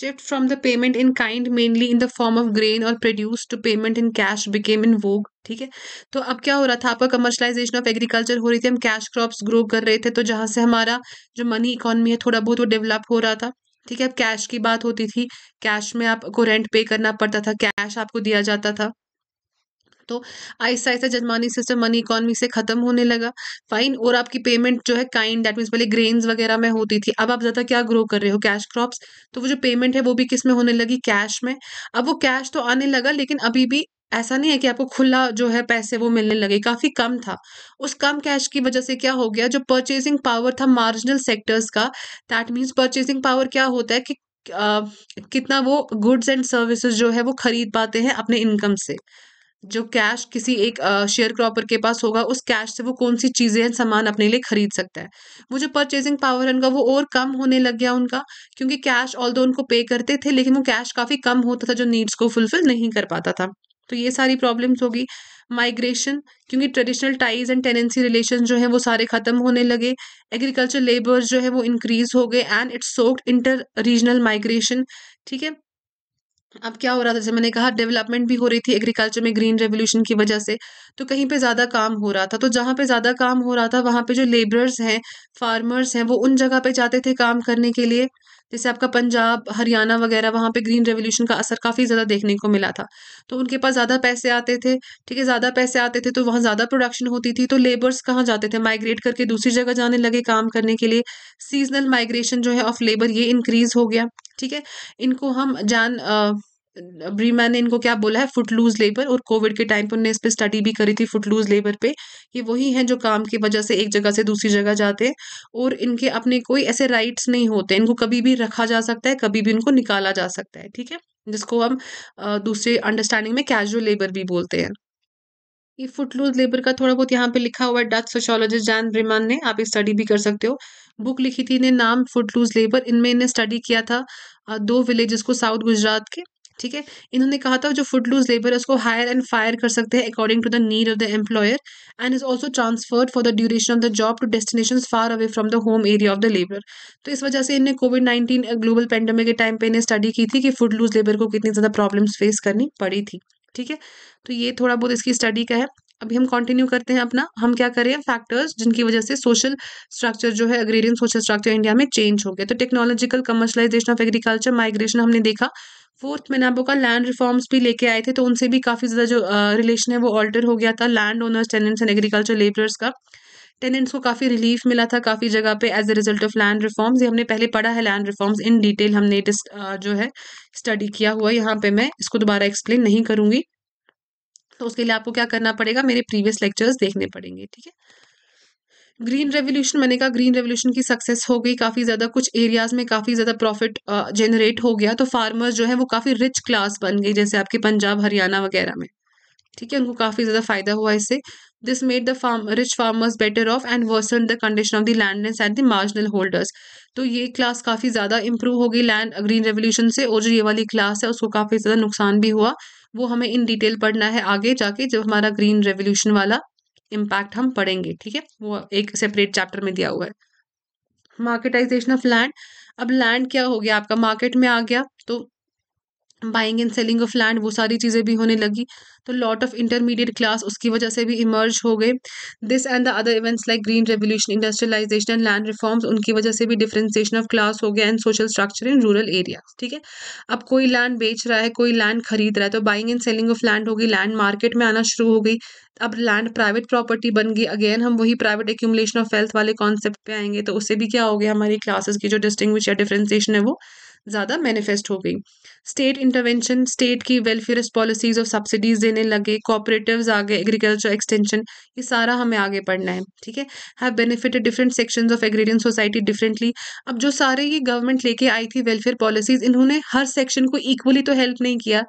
Speaker 1: Shift from the payment in kind mainly in the form of grain or produce to payment in cash became in vogue ठीक है तो अब क्या हो रहा था आपका कमर्शलाइजेशन ऑफ एग्रीकल्चर हो रही थी हम कैश क्रॉप्स ग्रो कर रहे थे तो जहाँ से हमारा जो मनी इकोनॉमी है थोड़ा बहुत वो डेवलप हो रहा था ठीक है अब कैश की बात होती थी कैश में आपको रेंट पे करना पड़ता था कैश आपको दिया जाता था तो आहिस्ता आहिस्ता जनमानी सिस्टम मनी इकॉनमी से ख़त्म होने लगा फाइन और आपकी पेमेंट जो है काइंड दैट मीन्स पहले ग्रेन्स वगैरह में होती थी अब आप ज़्यादा क्या ग्रो कर रहे हो कैश क्रॉप्स तो वो जो पेमेंट है वो भी किस में होने लगी कैश में अब वो कैश तो आने लगा लेकिन अभी भी ऐसा नहीं है कि आपको खुला जो है पैसे वो मिलने लगे काफ़ी कम था उस कम कैश की वजह से क्या हो गया जो परचेजिंग पावर था मार्जिनल सेक्टर्स का दैट मीन्स परचेजिंग पावर क्या होता है कि आ, कितना वो गुड्स एंड सर्विसेज जो है वो खरीद पाते हैं अपने इनकम से जो कैश किसी एक शेयर क्रॉपर के पास होगा उस कैश से वो कौन सी चीज़ें सामान अपने लिए खरीद सकता है वो जो परचेजिंग पावर है उनका वो और कम होने लग गया उनका क्योंकि कैश ऑल दो उनको पे करते थे लेकिन वो कैश काफ़ी कम होता था जो नीड्स को फुलफिल नहीं कर पाता था तो ये सारी प्रॉब्लम्स होगी माइग्रेशन क्योंकि traditional ties and tenancy relation जो है वो सारे ख़त्म होने लगे एग्रीकल्चर लेबर जो है वो इंक्रीज हो गए and it's soaked inter regional migration ठीक है अब क्या हो रहा था जैसे मैंने कहा डेवलपमेंट भी हो रही थी एग्रीकल्चर में ग्रीन रेवोल्यूशन की वजह से तो कहीं पे ज़्यादा काम हो रहा था तो जहाँ पे ज़्यादा काम हो रहा था वहाँ पे जो लेबरर्स हैं फार्मर्स हैं वो उन जगह पे जाते थे काम करने के लिए जैसे आपका पंजाब हरियाणा वगैरह वहाँ पे ग्रीन रेवोल्यूशन का असर काफ़ी ज़्यादा देखने को मिला था तो उनके पास ज़्यादा पैसे आते थे ठीक है ज़्यादा पैसे आते थे तो वहाँ ज़्यादा प्रोडक्शन होती थी तो लेबर्स कहाँ जाते थे माइग्रेट करके दूसरी जगह जाने लगे काम करने के लिए सीजनल माइग्रेशन जो है ऑफ लेबर ये इंक्रीज़ हो गया ठीक है इनको हम जान ब्रीमा ने इनको क्या बोला है फुट लूज लेबर और कोविड के टाइम पर उन्होंने इस पर स्टडी भी करी थी फुट लूज लेबर पे ये वही हैं जो काम की वजह से एक जगह से दूसरी जगह जाते हैं और इनके अपने कोई ऐसे राइट्स नहीं होते इनको कभी भी रखा जा सकता है कभी भी इनको निकाला जा सकता है ठीक है जिसको हम दूसरे अंडरस्टैंडिंग में कैजुअल लेबर भी बोलते हैं ये फुटलूज लेबर का थोड़ा बहुत यहाँ पे लिखा हुआ है डच सोशोलॉजिस्ट जैन ब्रिमान ने आप स्टडी भी कर सकते हो बुक लिखी थी इन्हें नाम फुट लूज लेबर इनमें इन्हें स्टडी किया था दो विलेजेस को साउथ गुजरात के ठीक है इन्होंने कहा था जो फुट लूज लेबर है उसको हायर एंड फायर कर सकते हैं according to the need of the employer and is also transferred for the duration of the job to destination far away from the home area of the labour तो इस वजह से इन्हें कोविड नाइन्टीन ग्लोबल पेंडेमिक के टाइम पे इन्हें स्टडी की थी कि फुट लूज लेबर को कितनी ज़्यादा प्रॉब्लम्स फेस करनी पड़ी थी ठीक है तो ये थोड़ा बहुत इसकी स्टडी का है अभी हम कंटिन्यू करते हैं अपना हम क्या करें फैक्टर्स जिनकी वजह से सोशल स्ट्रक्चर जो है अग्रेरियन सोशल स्ट्रक्चर इंडिया में चेंज हो गया तो technological commercialisation of agriculture migration हमने देखा फोर्थ मैंने आपको का लैंड रिफॉर्म्स भी लेके आए थे तो उनसे भी काफ़ी ज़्यादा जो रिलेशन है वो ऑल्टर हो गया था land owners tenants and agriculture labourers का टेनेंट्स को काफ़ी रिलीफ मिला था काफ़ी जगह पे as a result of land reforms ये हमने पहले पढ़ा है लैंड रिफॉर्म्स इन डिटेल हमने जो है स्टडी किया हुआ यहाँ पे मैं इसको दोबारा एक्सप्लेन नहीं करूंगी तो उसके लिए आपको क्या करना पड़ेगा मेरे प्रीवियस लेक्चर्स देखने पड़ेंगे ठीक है ग्रीन रेवोल्यूशन मैंने कहा ग्रीन रेवोल्यूशन की सक्सेस हो गई काफ़ी ज़्यादा कुछ एरियाज़ में काफ़ी ज़्यादा प्रॉफिट जनरेट हो गया तो फार्मर्स जो है वो काफ़ी रिच क्लास बन गई जैसे आपके पंजाब हरियाणा वगैरह में ठीक है उनको काफ़ी ज़्यादा फायदा हुआ इससे this made the farm rich farmers better off and worsen the condition of the land and the marginal holders तो ये क्लास काफ़ी ज़्यादा इंप्रूव हो गई लैंड ग्रीन रेवोल्यूशन से और जो ये वाली क्लास है उसको काफ़ी ज़्यादा नुकसान भी हुआ वो हमें इन डिटेल पढ़ना है आगे जाके जब हमारा ग्रीन रेवोल्यूशन वाला इम्पैक्ट हम पढ़ेंगे ठीक है वो एक सेपरेट चैप्टर में दिया हुआ है मार्केटाइजेशन ऑफ लैंड अब लैंड क्या हो गया आपका मार्केट में आ गया तो buying and selling of land वो सारी चीज़ें भी होने लगी तो लॉट ऑफ इंटरमीडिएट क्लास उसकी वजह से भी इमर्ज हो गए this and the other events like green revolution industrialisation and land reforms उनकी वजह से भी डिफ्रेंसिएशन ऑफ क्लास हो गया and social structure in rural area ठीक है अब कोई लैंड बेच रहा है कोई लैंड खरीद रहा है तो buying and selling of land होगी लैंड मार्केट में आना शुरू हो गई अब लैंड प्राइवेट प्रॉपर्टी बन गई अगेन हम वही प्राइवेट एक्यूमलेशन ऑफ वेल्थ वाले कॉन्सेप्ट पे आएंगे तो उससे भी क्या हो गया हमारी क्लासेस की जो डिस्टिंग्विश या डिफ्रेंसिएशन है वो ज़्यादा मैनिफेस्ट हो गई स्टेट इंटरवेंशन स्टेट की वेलफेयर पॉलिसीज और सब्सिडीज देने लगे आ आगे एग्रीकल्चर एक्सटेंशन ये सारा हमें आगे पढ़ना है ठीक है have benefited different sections of agrarian society differently अब जो सारे ये गवर्नमेंट लेके आई थी वेलफेयर पॉलिसीज इन्होंने हर सेक्शन को इक्वली तो हेल्प नहीं किया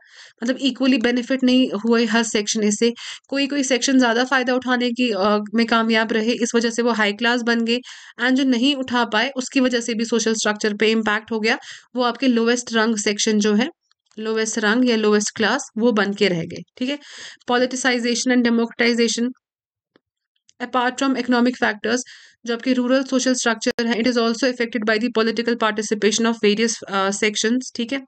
Speaker 1: मतलब इक्वली बेनिफिट नहीं हुए हर सेक्शन इससे कोई कोई सेक्शन ज़्यादा फ़ायदा उठाने की में कामयाब रहे इस वजह से वो हाई क्लास बन गए एंड जो नहीं उठा पाए उसकी वजह से भी सोशल स्ट्रक्चर पे इम्पैक्ट हो गया वो आपके लोवेस्ट रंग सेक्शन जो है लोवेस्ट रंग या लोवेस्ट क्लास वो बन के रह गए ठीक है politicisation and democratisation apart from economic factors जो आपके रूरल सोशल स्ट्रक्चर है it is also affected by the political participation of various section ठीक है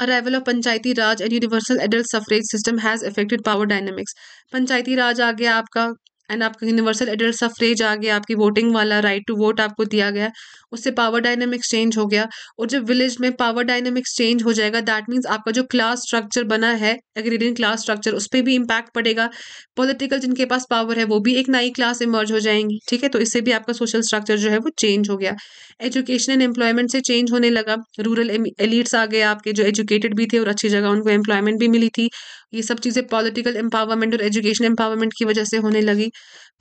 Speaker 1: arrival of panchayati raj and universal adult suffrage system has affected power dynamics panchayati raj आ गया आपका एंड आपका यूनिवर्सल एडल्ट सफरेज आ गया आपकी वोटिंग वाला राइट टू वोट आपको दिया गया उससे पावर डायनेमिक्स चेंज हो गया और जब विलेज में पावर डायनेमिक्स चेंज हो जाएगा दैट मीन्स आपका जो क्लास स्ट्रक्चर बना है एग्रीडियन क्लास स्ट्रक्चर उस पर भी इम्पैक्ट पड़ेगा पॉलिटिकल जिनके पास पावर है वो भी एक नई क्लास इमर्ज हो जाएंगी ठीक है तो इससे भी आपका सोशल स्ट्रक्चर जो है वो चेंज हो गया एजुकेशन एंड एम्प्लॉयमेंट से चेंज होने लगा रूरल एलिट्स आ गए आपके जो एजुकेटेड भी थे और अच्छी जगह उनको एम्प्लॉयमेंट भी मिली थी ये सब चीज़ें पॉलिटिकल एम्पावरमेंट और एजुकेशन एम्पावरमेंट की वजह से होने लगी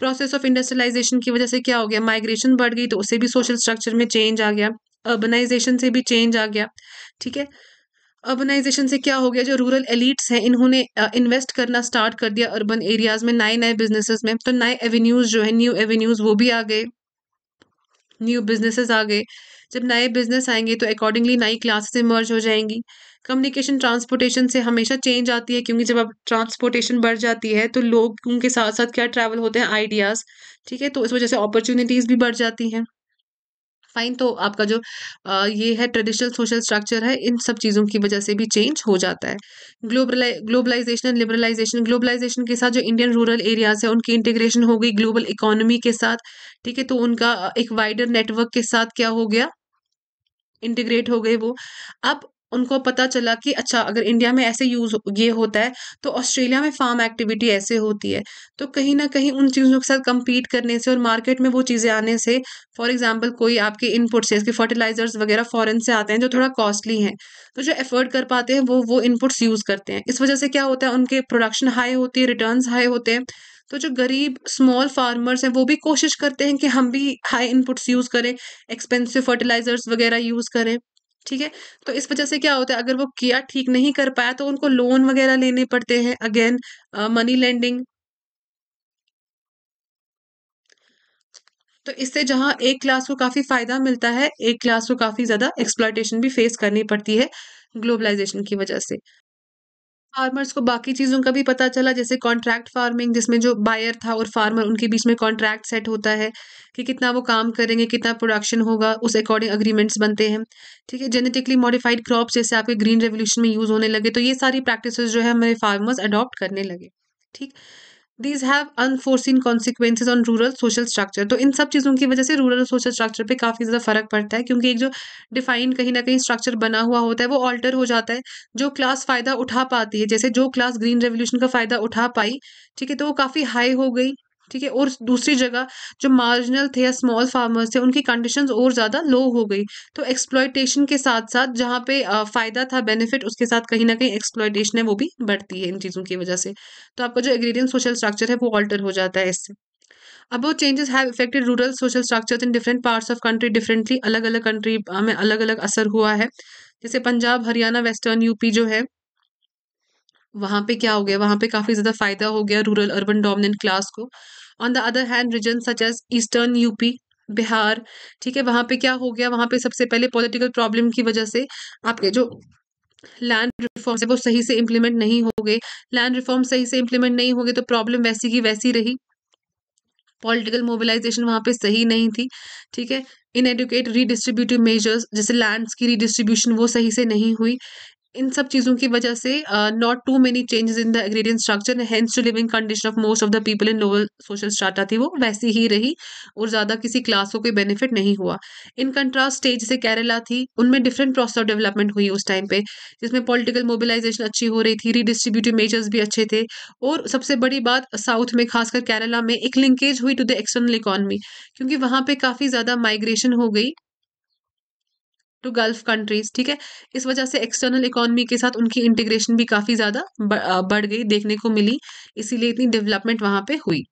Speaker 1: प्रोसेस ऑफ इंडस्ट्रियलाइजेशन की वजह से क्या हो गया माइग्रेशन बढ़ गई तो उससे भी सोशल स्ट्रक्चर में चेंज आ गया अर्बनाइजेशन से भी चेंज आ गया ठीक है अर्बनाइजेशन से क्या हो गया जो रूरल एलिट्स हैं इन्होंने इन्वेस्ट करना स्टार्ट कर दिया अर्बन एरियाज में नए नए बिजनेसेस में तो नए एवेन्यूज जो है न्यू एवेन्यूज वो भी आ गए न्यू बिजनेसेस आ गए जब नए बिजनेस आएंगे तो अकॉर्डिंगली नई क्लासेस इमर्ज हो जाएंगी कम्युनिकेशन ट्रांसपोर्टेशन से हमेशा चेंज आती है क्योंकि जब अब ट्रांसपोर्टेशन बढ़ जाती है तो लोग उनके साथ साथ क्या ट्रैवल होते हैं आइडियाज़ ठीक है तो इस वजह से अपॉर्चुनिटीज़ भी बढ़ जाती हैं फाइन तो आपका जो आ, ये है ट्रेडिशनल सोशल स्ट्रक्चर है इन सब चीज़ों की वजह से भी चेंज हो जाता है global globalisation and liberalisation globalisation के साथ जो इंडियन रूरल एरियाज़ है उनकी इंटीग्रेशन हो गई ग्लोबल इकोनॉमी के साथ ठीक है तो उनका एक वाइडर नेटवर्क के साथ क्या हो गया इंटीग्रेट हो गए वो अब उनको पता चला कि अच्छा अगर इंडिया में ऐसे यूज ये होता है तो ऑस्ट्रेलिया में फार्म एक्टिविटी ऐसे होती है तो कहीं ना कहीं उन चीज़ों के साथ कम्पीट करने से और मार्केट में वो चीज़ें आने से फॉर एग्जाम्पल कोई आपके इनपुट से इसके फर्टिलाइजर्स वगैरह फ़ॉरन से आते हैं जो थोड़ा कॉस्टली हैं तो जो एफर्ड कर पाते हैं वो वो इनपुट्स यूज़ करते हैं इस वजह से क्या होता है उनके प्रोडक्शन हाई होती है रिटर्न हाई होते हैं तो जो गरीब स्मॉल फार्मर्स हैं वो भी कोशिश करते हैं कि हम भी हाई इनपुट्स यूज़ करें एक्सपेंसिव फर्टिलाइजर्स वगैरह यूज़ करें ठीक है तो इस वजह से क्या होता है अगर वो किया ठीक नहीं कर पाया तो उनको लोन वगैरह लेने पड़ते हैं अगेन मनी लेंडिंग तो इससे जहां एक क्लास को काफ़ी फ़ायदा मिलता है एक क्लास को काफ़ी ज़्यादा एक्सप्लाइटेशन भी फेस करनी पड़ती है ग्लोबलाइजेशन की वजह से फार्मर्स को बाकी चीज़ों का भी पता चला जैसे कॉन्ट्रैक्ट फार्मिंग जिसमें जो बायर था और फार्मर उनके बीच में कॉन्ट्रैक्ट सेट होता है कि कितना वो काम करेंगे कितना प्रोडक्शन होगा उस अकॉर्डिंग अग्रीमेंट्स बनते हैं ठीक है जेनेटिकली मॉडिफाइड क्रॉप्स जैसे आपके ग्रीन रेवोल्यूशन में यूज़ होने लगे तो ये सारी प्रैक्टिस जो है हमारे फार्मर्स अडॉप्ट करने लगे ठीक these have unforeseen consequences on rural social structure तो इन सब चीज़ों की वजह से रूरल सोशल स्ट्रक्चर पे काफ़ी ज़्यादा फर्क पड़ता है क्योंकि एक जो डिफाइंड कहीं ना कहीं स्ट्रक्चर बना हुआ होता है वो ऑल्टर हो जाता है जो क्लास फ़ायदा उठा पाती है जैसे जो क्लास ग्रीन रेवोल्यूशन का फ़ायदा उठा पाई ठीक है तो वो काफ़ी हाई हो गई ठीक है और दूसरी जगह जो मार्जिनल थे या स्मॉल फार्मर्स थे उनकी कंडीशन और ज़्यादा लो हो गई तो एक्सप्लॉयटेशन के साथ साथ जहाँ पे फ़ायदा था बेनिफिट उसके साथ कहीं ना कहीं एक्सप्लॉयटेशन है वो भी बढ़ती है इन चीज़ों की वजह से तो आपका जो एग्रीडियन सोशल स्ट्रक्चर है वो ऑल्टर हो जाता है इससे अब वो changes have affected rural social structure in different parts of country differently अलग अलग कंट्री में अलग अलग असर हुआ है जैसे पंजाब हरियाणा वेस्टर्न यूपी जो है वहाँ पे क्या हो गया वहाँ पे काफ़ी ज़्यादा फायदा हो गया रूरल अर्बन डोमिनेंट क्लास को on the other hand region such as eastern UP Bihar ठीक है वहाँ पे क्या हो गया वहाँ पे सबसे पहले पॉलिटिकल प्रॉब्लम की वजह से आपके जो लैंड रिफॉर्म्स है वो सही से इम्प्लीमेंट नहीं हो गए लैंड रिफॉर्म सही से इम्प्लीमेंट नहीं हो गए तो प्रॉब्लम वैसी की वैसी रही पॉलिटिकल मोबिलाइजेशन वहाँ पे सही नहीं थी ठीक है इन एडुकेट रीडिस्ट्रीब्यूटिव मेजर्स जैसे लैंड्स की रीडिस्ट्रीब्यूशन वो सही से नहीं हुई इन सब चीज़ों की वजह से not too many changes in the agrarian structure hence to living condition of most of the people in lower social strata थी वो वैसी ही रही और ज़्यादा किसी क्लास को कोई बेनिफिट नहीं हुआ इन कंट्रास्ट स्टेज से केरला थी उनमें डिफरेंट प्रोसेस ऑफ डेवलपमेंट हुई उस टाइम पे जिसमें पॉलिटिकल मोबिलाइजेशन अच्छी हो रही थी रीडिस्ट्रीब्यूटिव मेजर्स भी अच्छे थे और सबसे बड़ी बात साउथ में खासकर केरला में एक लिंकेज हुई टू द एक्सटर्नल इकॉनमी क्योंकि वहाँ पर काफ़ी ज़्यादा माइग्रेशन हो गई टू गल्फ कंट्रीज ठीक है इस वजह से एक्सटर्नल इकोनॉमी के साथ उनकी इंटीग्रेशन भी काफ़ी ज़्यादा बढ़ गई देखने को मिली इसीलिए इतनी डेवलपमेंट वहां पे हुई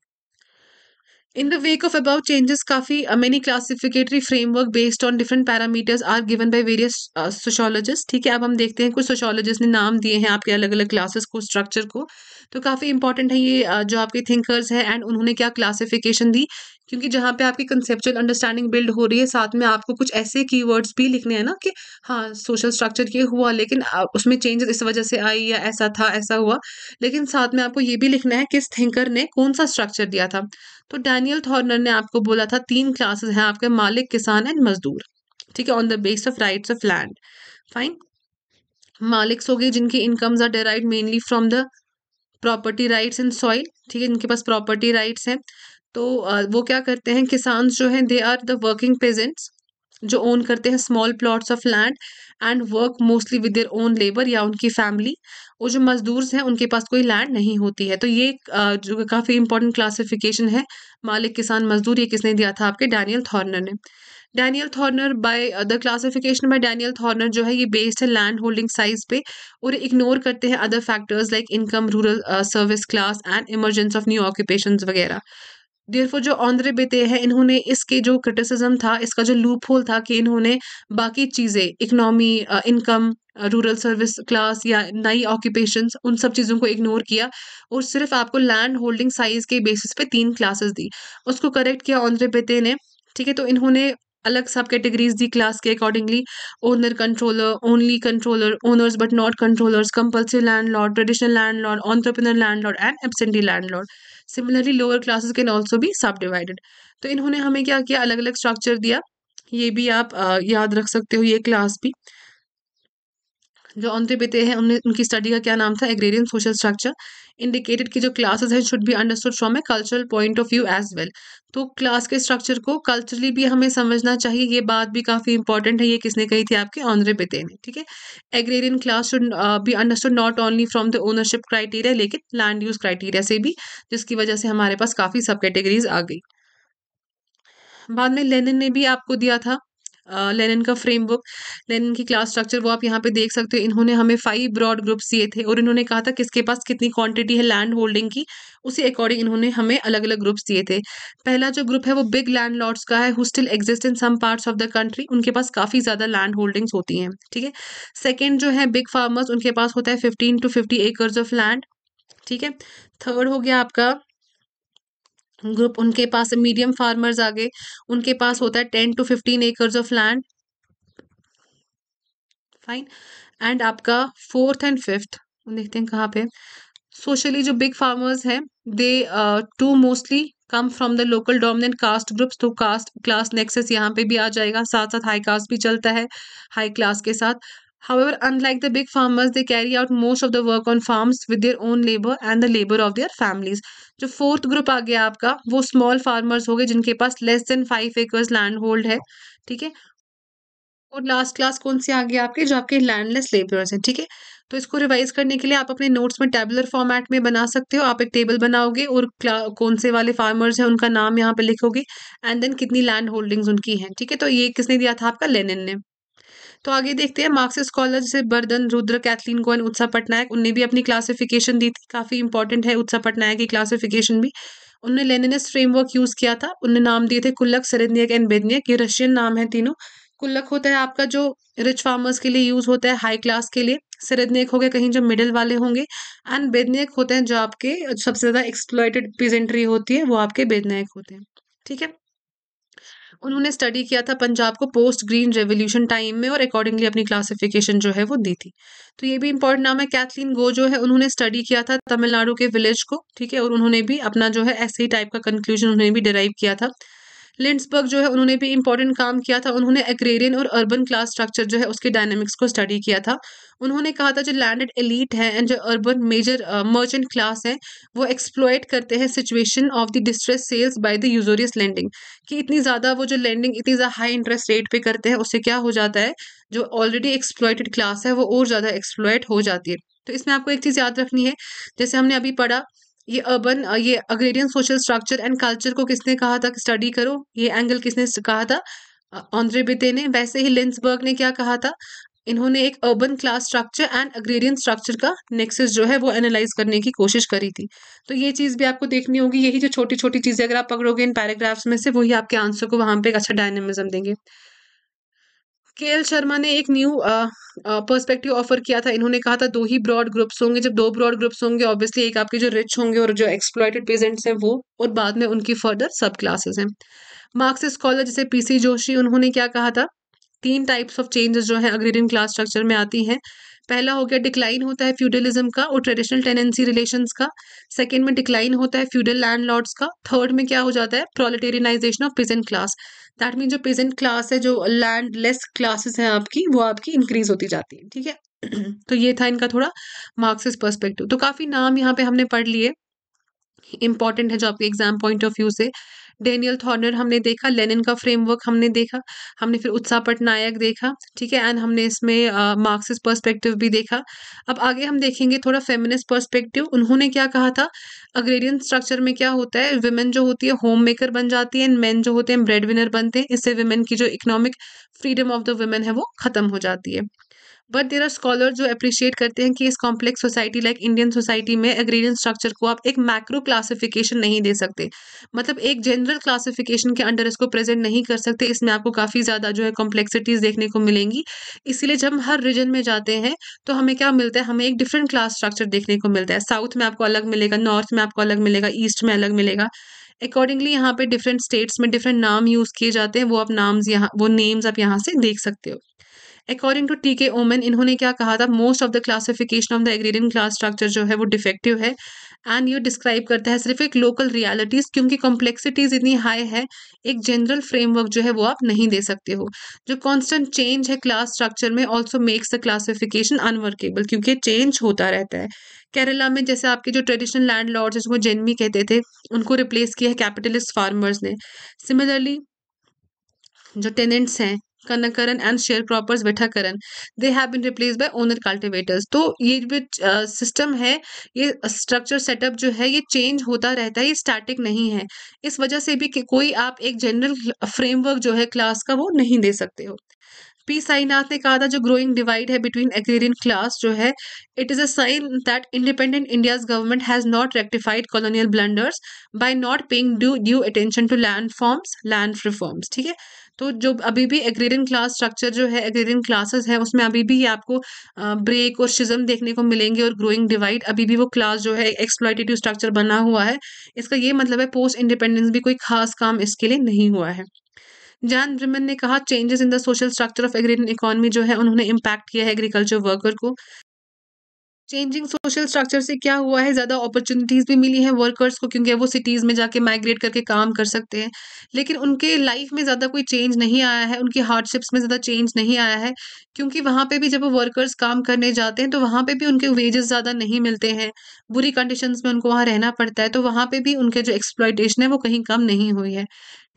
Speaker 1: In the wake of above changes, kafi uh, many classificatory framework based on different parameters are given by various uh, sociologists. ठीक है अब हम देखते हैं कुछ sociologists ने नाम दिए हैं आपके अलग अलग classes को structure को तो काफ़ी इंपॉर्टेंट है ये uh, जो आपके thinkers हैं एंड उन्होंने क्या classification दी क्योंकि जहाँ पे आपकी कंसेप्चुअल अंडरस्टैंडिंग बिल्ड हो रही है साथ में आपको कुछ ऐसे कीवर्ड्स भी लिखने हैं ना कि हाँ सोशल स्ट्रक्चर ये हुआ लेकिन uh, उसमें चेंजेस इस वजह से आई या ऐसा था ऐसा हुआ लेकिन साथ में आपको ये भी लिखना है किस थिंकर ने कौन सा स्ट्रक्चर दिया था तो डैनियल थॉर्नर ने आपको बोला था तीन क्लासेस हैं आपके मालिक किसान एंड मजदूर ठीक है on the base of rights of land fine मालिक्स हो गए जिनकी incomes are derive mainly from the property rights and soil ठीक है इनके पास प्रॉपर्टी राइट्स हैं तो वो क्या करते हैं किसान जो हैं they are the working peasants जो ओन करते हैं small plots of land and work mostly with their own labour या उनकी फैमिली वो जो मजदूर हैं उनके पास कोई लैंड नहीं होती है तो ये जो काफ़ी इंपॉर्टेंट क्लासिफिकेशन है मालिक किसान मजदूर ये किसने दिया था आपके डैनियल थॉर्नर ने Daniel Thorner by the classification by Daniel Thorner जो है ये बेस्ड है लैंड होल्डिंग साइज पे और इग्नोर करते हैं other factors like income rural service class and emergence of new occupation वगैरह देयरफॉर जो ऑंद्रे बेते हैं इन्होंने इसके जो क्रिटिसिज्म था इसका जो लूप होल था कि इन्होंने बाकी चीज़ें economy income rural service class या नई ऑक्यूपेशंस उन सब चीज़ों को इग्नोर किया और सिर्फ आपको लैंड होल्डिंग साइज के बेसिस पे तीन क्लासेस दी उसको करेक्ट किया आंद्रे बेते ने ठीक है तो इन्होंने अलग सब कैटेगरीज दी क्लास के accordingly owner controller only controller owners but not controllers compulsory landlord traditional landlord entrepreneur land Lord and absentee landlord similarly lower classes can also भी सब डिवाइडेड तो इन्होंने हमें क्या किया अलग अलग स्ट्रक्चर दिया ये भी आप याद रख सकते हो ये क्लास भी जो अंत्य पिते हैं उनकी स्टडी का क्या नाम था एग्रेरियन सोशल स्ट्रक्चर इंडिकेटेड कि जो क्लासेज हैं should be understood from a cultural point of view as well तो क्लास के स्ट्रक्चर को कल्चरली भी हमें समझना चाहिए ये बात भी काफ़ी इंपॉर्टेंट है ये किसने कही थी आपके ऑनरे बेते ने ठीक है agrarian class should be understood not only from the ownership criteria लेकिन लैंड यूज क्राइटेरिया से भी जिसकी वजह से हमारे पास काफ़ी सब कैटेगरीज आ गई बाद में लेनिन ने भी आपको दिया था लेनिन का फ्रेमवर्क लेनिन की क्लास स्ट्रक्चर वो आप यहाँ पे देख सकते हो इन्होंने हमें फाइव ब्रॉड ग्रुप्स दिए थे और इन्होंने कहा था किसके पास कितनी क्वांटिटी है लैंड होल्डिंग की उसी अकॉर्डिंग इन्होंने हमें अलग अलग ग्रुप्स दिए थे पहला जो ग्रुप है वो बिग लैंड लॉर्ड्स का है who still exist in some parts of the country उनके पास काफ़ी ज़्यादा लैंड होल्डिंग्स होती हैं ठीक है सेकेंड जो है बिग फार्मर्स उनके पास होता है fifteen to fifty acres of land ठीक है थर्ड हो गया आपका ग्रुप उनके पास मीडियम फार्मर्स आ गए उनके पास होता है ten to fifteen acres of land fine and आपका फोर्थ एंड फिफ्थ देखते हैं कहाँ पे सोशली जो बिग फार्मर्स हैं they to mostly come from the local dominant caste groups तो कास्ट क्लास नेक्सेस यहाँ पे भी आ जाएगा साथ साथ हाई कास्ट भी चलता है हाई क्लास के साथ However, unlike the big farmers they carry out most of the work on farms with their own labour and the labour of their families जो फोर्थ ग्रुप आ गया आपका वो स्मॉल फार्मर्स हो गए जिनके पास less than five acres land hold है ठीक है और लास्ट क्लास कौन सी आ गई आपके जो आपके लैंडलेस लेबरर्स हैं ठीक है तो इसको रिवाइज करने के लिए आप अपने नोट्स में टेबुलर फॉर्मेट में बना सकते हो आप एक टेबल बनाओगे और कौन से वाले फार्मर्स हैं उनका नाम यहाँ पे लिखोगे एंड देन कितनी लैंड होल्डिंग्स उनकी हैं ठीक है तो ये किसने दिया था आपका लेनिन ने तो आगे देखते हैं मार्क्स स्कॉलर जैसे बर्दन रुद्र कैथलीन गोयन उत्सा पटनायक उनने भी अपनी क्लासिफिकेशन दी थी काफ़ी इंपॉर्टेंट है उत्सा पटनायक की क्लासिफिकेशन भी उनने लेनेस फ्रेमवर्क यूज़ किया था उनने नाम दिए थे कुल्लक सरेन्यक एंड बेदनियक ये रशियन नाम है तीनों कुल्लक होता है आपका जो रिच फार्मर्स के लिए यूज़ होता है हाई क्लास के लिए सरेदनेक हो गया कहीं जो मिडिल वाले होंगे एंड बेदनेक होते हैं जो आपके सबसे ज़्यादा एक्सप्लॉयटेड प्रेजेंट्री होती है वो आपके बेदनेक होते हैं ठीक है उन्होंने स्टडी किया था पंजाब को पोस्ट ग्रीन रेवोल्यूशन टाइम में और अकॉर्डिंगली अपनी क्लासिफिकेशन जो है वो दी थी तो ये भी इंपॉर्टेंट नाम है कैथलीन गो जो है उन्होंने स्टडी किया था तमिलनाडु के विलेज को ठीक है और उन्होंने भी अपना जो है ऐसे ही टाइप का कंक्लूजन उन्होंने भी डिराइव किया था लिंड्सबर्ग जो है उन्होंने भी इंपॉर्टेंट काम किया था उन्होंने एग्रेरियन और अर्बन क्लास स्ट्रक्चर जो है उसके डायनेमिक्स को स्टडी किया था उन्होंने कहा था जो लैंडेड एलिट है एंड जो अर्बन मेजर मर्चेंट क्लास है वो एक्सप्लोइट करते हैं situation of the distress sales by the usurious lending कि इतनी ज़्यादा वो जो लैंडिंग इतनी ज़्यादा हाई इंटरेस्ट रेट पे करते हैं उससे क्या हो जाता है जो ऑलरेडी एक्सप्लोइटेड क्लास है वो और ज़्यादा एक्सप्लोइट हो जाती है तो इसमें आपको एक चीज़ याद रखनी है जैसे हमने अभी पढ़ा ये अर्बन ये agrarian social structure and culture को किसने कहा था स्टडी करो ये एंगल किसने कहा था ऑन्द्रे बिते ने वैसे ही लिंसबर्ग ने क्या कहा था इन्होंने एक urban class structure and agrarian structure का नेक्सेस जो है वो एनालाइज करने की कोशिश करी थी तो ये चीज़ भी आपको देखनी होगी यही जो छोटी छोटी चीज़ें अगर आप पकड़ोगे इन पैराग्राफ्स में से वही आपके आंसर को वहाँ पे एक अच्छा डायनेमिज्म देंगे के एल शर्मा ने एक न्यू पर्सपेक्टिव ऑफर किया था इन्होंने कहा था दो ही ब्रॉड ग्रुप्स होंगे जब दो ब्रॉड ग्रुप्स होंगे ऑब्वियसली एक आपके जो रिच होंगे और जो एक्सप्लॉयटेड पेजेंट्स हैं वो और बाद में उनकी फर्दर सब क्लासेस हैं मार्क्स स्कॉलर जैसे पीसी जोशी उन्होंने क्या कहा था तीन टाइप्स ऑफ चेंजेस जो है अग्रेरियन क्लास स्ट्रक्चर में आती हैं पहला हो गया डिक्लाइन होता है फ्यूडलिज्म का और ट्रेडिशनल टेनेंसी रिलेशंस का सेकंड में डिक्लाइन होता है फ्यूडल लैंड का थर्ड में क्या हो जाता है proletarianization of peasant class that mean जो प्रेजेंट क्लास है जो लैंड लेस क्लासेस हैं आपकी वो आपकी इंक्रीज होती जाती है ठीक है तो ये था इनका थोड़ा मार्क्सिस पर्सपेक्टिव तो काफ़ी नाम यहाँ पे हमने पढ़ लिए इंपॉर्टेंट है जो आपके एग्जाम पॉइंट ऑफ व्यू से डेनियल थॉर्नर हमने देखा लेनिन का फ्रेमवर्क हमने देखा हमने फिर उत्साह पटनायक देखा ठीक है एंड हमने इसमें मार्क्सिस्ट पर्सपेक्टिव भी देखा अब आगे हम देखेंगे थोड़ा फेमिनिस्ट पर्सपेक्टिव उन्होंने क्या कहा था अग्रेडियन स्ट्रक्चर में क्या होता है वुमेन जो होती है होम मेकर बन जाती है एंड मैन जो होते हैं ब्रेड विनर बनते हैं इससे वुमेन की जो economic freedom of the women है वो खत्म हो जाती है बट देर आर स्कॉलर जो अप्रिशिएट करते हैं कि इस complex society like Indian society में एग्रीरियन स्ट्रक्चर को आप एक मैक्रो क्लासिफिकेशन नहीं दे सकते मतलब एक जनरल क्लासिफिकेशन के अंडर इसको प्रेजेंट नहीं कर सकते इसमें आपको काफ़ी ज़्यादा जो है कॉम्प्लेक्सिटीज़ देखने को मिलेंगी इसीलिए जब हम हर रीजन में जाते हैं तो हमें क्या मिलता है हमें एक डिफरेंट क्लास स्ट्रक्चर देखने को मिलता है साउथ में आपको अलग मिलेगा नॉर्थ में आपको अलग मिलेगा ईस्ट में अलग मिलेगा अकॉर्डिंगली यहाँ पे डिफरेंट स्टेट्स में डिफरेंट नाम यूज़ किए जाते हैं वो आप नाम्स यहाँ वो नेम्स आप यहाँ से देख सकते हो अकॉर्डिंग टू टी के ओमन इन्होंने क्या कहा था most of the classification of the agrarian class structure जो है वो डिफेक्टिव है एंड ये डिस्क्राइब करता है सिर्फ एक लोकल रियालिटीज क्योंकि कॉम्प्लेक्सिटीज़ इतनी हाई है एक जनरल फ्रेमवर्क जो है वो आप नहीं दे सकते हो जो कॉन्स्टेंट चेंज है क्लास स्ट्रक्चर में also makes the classification unworkable क्योंकि चेंज होता रहता है केरला में जैसे आपके जो ट्रेडिशनल लैंड लॉर्ड्स जिसको जेनमी कहते थे उनको रिप्लेस किया है कैपिटलिस्ट फार्मर्स ने सिमिलरली जो टेनेंट्स हैं कनकरन एंड शेयर क्रॉपर्स वेठाकरन they have been replace by owner cultivators तो ये जो सिस्टम है ये स्ट्रक्चर सेटअप जो है ये चेंज होता रहता है ये स्टैटिक नहीं है इस वजह से भी कोई आप एक जनरल फ्रेमवर्क जो है क्लास का वो नहीं दे सकते हो पी साईनाथ ने कहा था जो ग्रोइंग डिवाइड है बिटवीन एग्रेरियन क्लास जो है it is a sign that independent India's government has not rectified colonial blunders by not paying due due attention to land forms land reforms ठीक है तो जो अभी भी एग्रेरियन क्लास स्ट्रक्चर जो है एग्रेरियन क्लासेस है उसमें अभी भी आपको ब्रेक और शिजम देखने को मिलेंगे और ग्रोइंग डिवाइड अभी भी वो क्लास जो है एक्सप्लॉयटेटिव स्ट्रक्चर बना हुआ है इसका ये मतलब है पोस्ट इंडिपेंडेंस भी कोई खास काम इसके लिए नहीं हुआ है जैन ब्रिमन ने कहा changes in the social structure of agrarian economy जो है उन्होंने इम्पैक्ट किया है एग्रीकल्चर वर्कर को चेंजिंग सोशल स्ट्रक्चर से क्या हुआ है ज़्यादा अपॉर्चुनिटीज़ भी मिली हैं वर्कर्स को क्योंकि वो सिटीज़ में जाके माइग्रेट करके काम कर सकते हैं लेकिन उनके लाइफ में ज़्यादा कोई चेंज नहीं आया है उनकी हार्डशिप्स में ज़्यादा चेंज नहीं आया है क्योंकि वहाँ पे भी जब वो वर्कर्स काम करने जाते हैं तो वहाँ पे भी उनके वेजेस ज़्यादा नहीं मिलते हैं बुरी कंडीशन में उनको वहाँ रहना पड़ता है तो वहाँ पर भी उनके जो एक्सप्लॉयटेशन है वो कहीं कम नहीं हुई है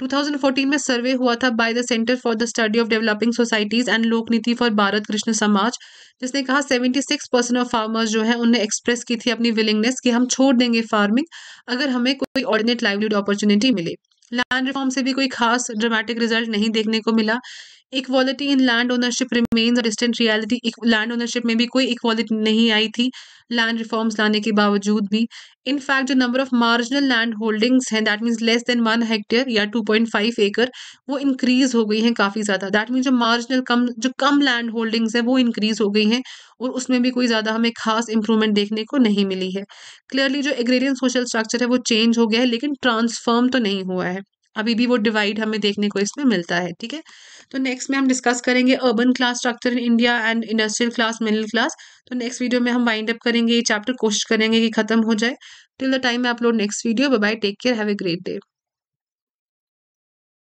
Speaker 1: 2014 में सर्वे हुआ था by the Centre for the Study of Developing Societies and Lokniti for Bharat Krishna समाज जिसने कहा 76 परसेंट ऑफ फार्मर्स जो है उन्होंने एक्सप्रेस की थी अपनी विलिंगनेस कि हम छोड़ देंगे फार्मिंग अगर हमें कोई ऑर्डिनेट लाइवलीहुड अपॉर्चुनिटी मिले लैंड रिफॉर्म से भी कोई खास ड्रामेटिक रिजल्ट नहीं देखने को मिला equality in land ownership remains और डिस्टेंट रियलिटी लैंड ओनरशिप में भी कोई इक्वालिटी नहीं आई थी लैंड रिफॉर्म्स लाने के बावजूद भी इन फैक्ट जो number of marginal land holdings हैं that means less than one hectare या टू पॉइंट फाइव एकर वो इंक्रीज हो गई हैं काफ़ी ज़्यादा दैट मीन्स जो मार्जिनल कम जो कम लैंड होल्डिंग्स हैं वो इंक्रीज हो गई हैं और उसमें भी कोई ज़्यादा हमें खास इंप्रूवमेंट देखने को नहीं मिली है क्लियरली जो एग्रेरियन सोशल स्ट्रक्चर है वो चेंज हो गया है लेकिन ट्रांसफॉर्म तो नहीं हुआ है अभी भी वो डिवाइड हमें देखने को इसमें मिलता है ठीक है तो नेक्स्ट में हम डिस्कस करेंगे urban class structure in India and industrial class middle class तो नेक्स्ट वीडियो में हम वाइंड अप करेंगे ये चैप्टर कोशिश करेंगे कि खत्म हो जाए till the time I upload next video bye take care have a great day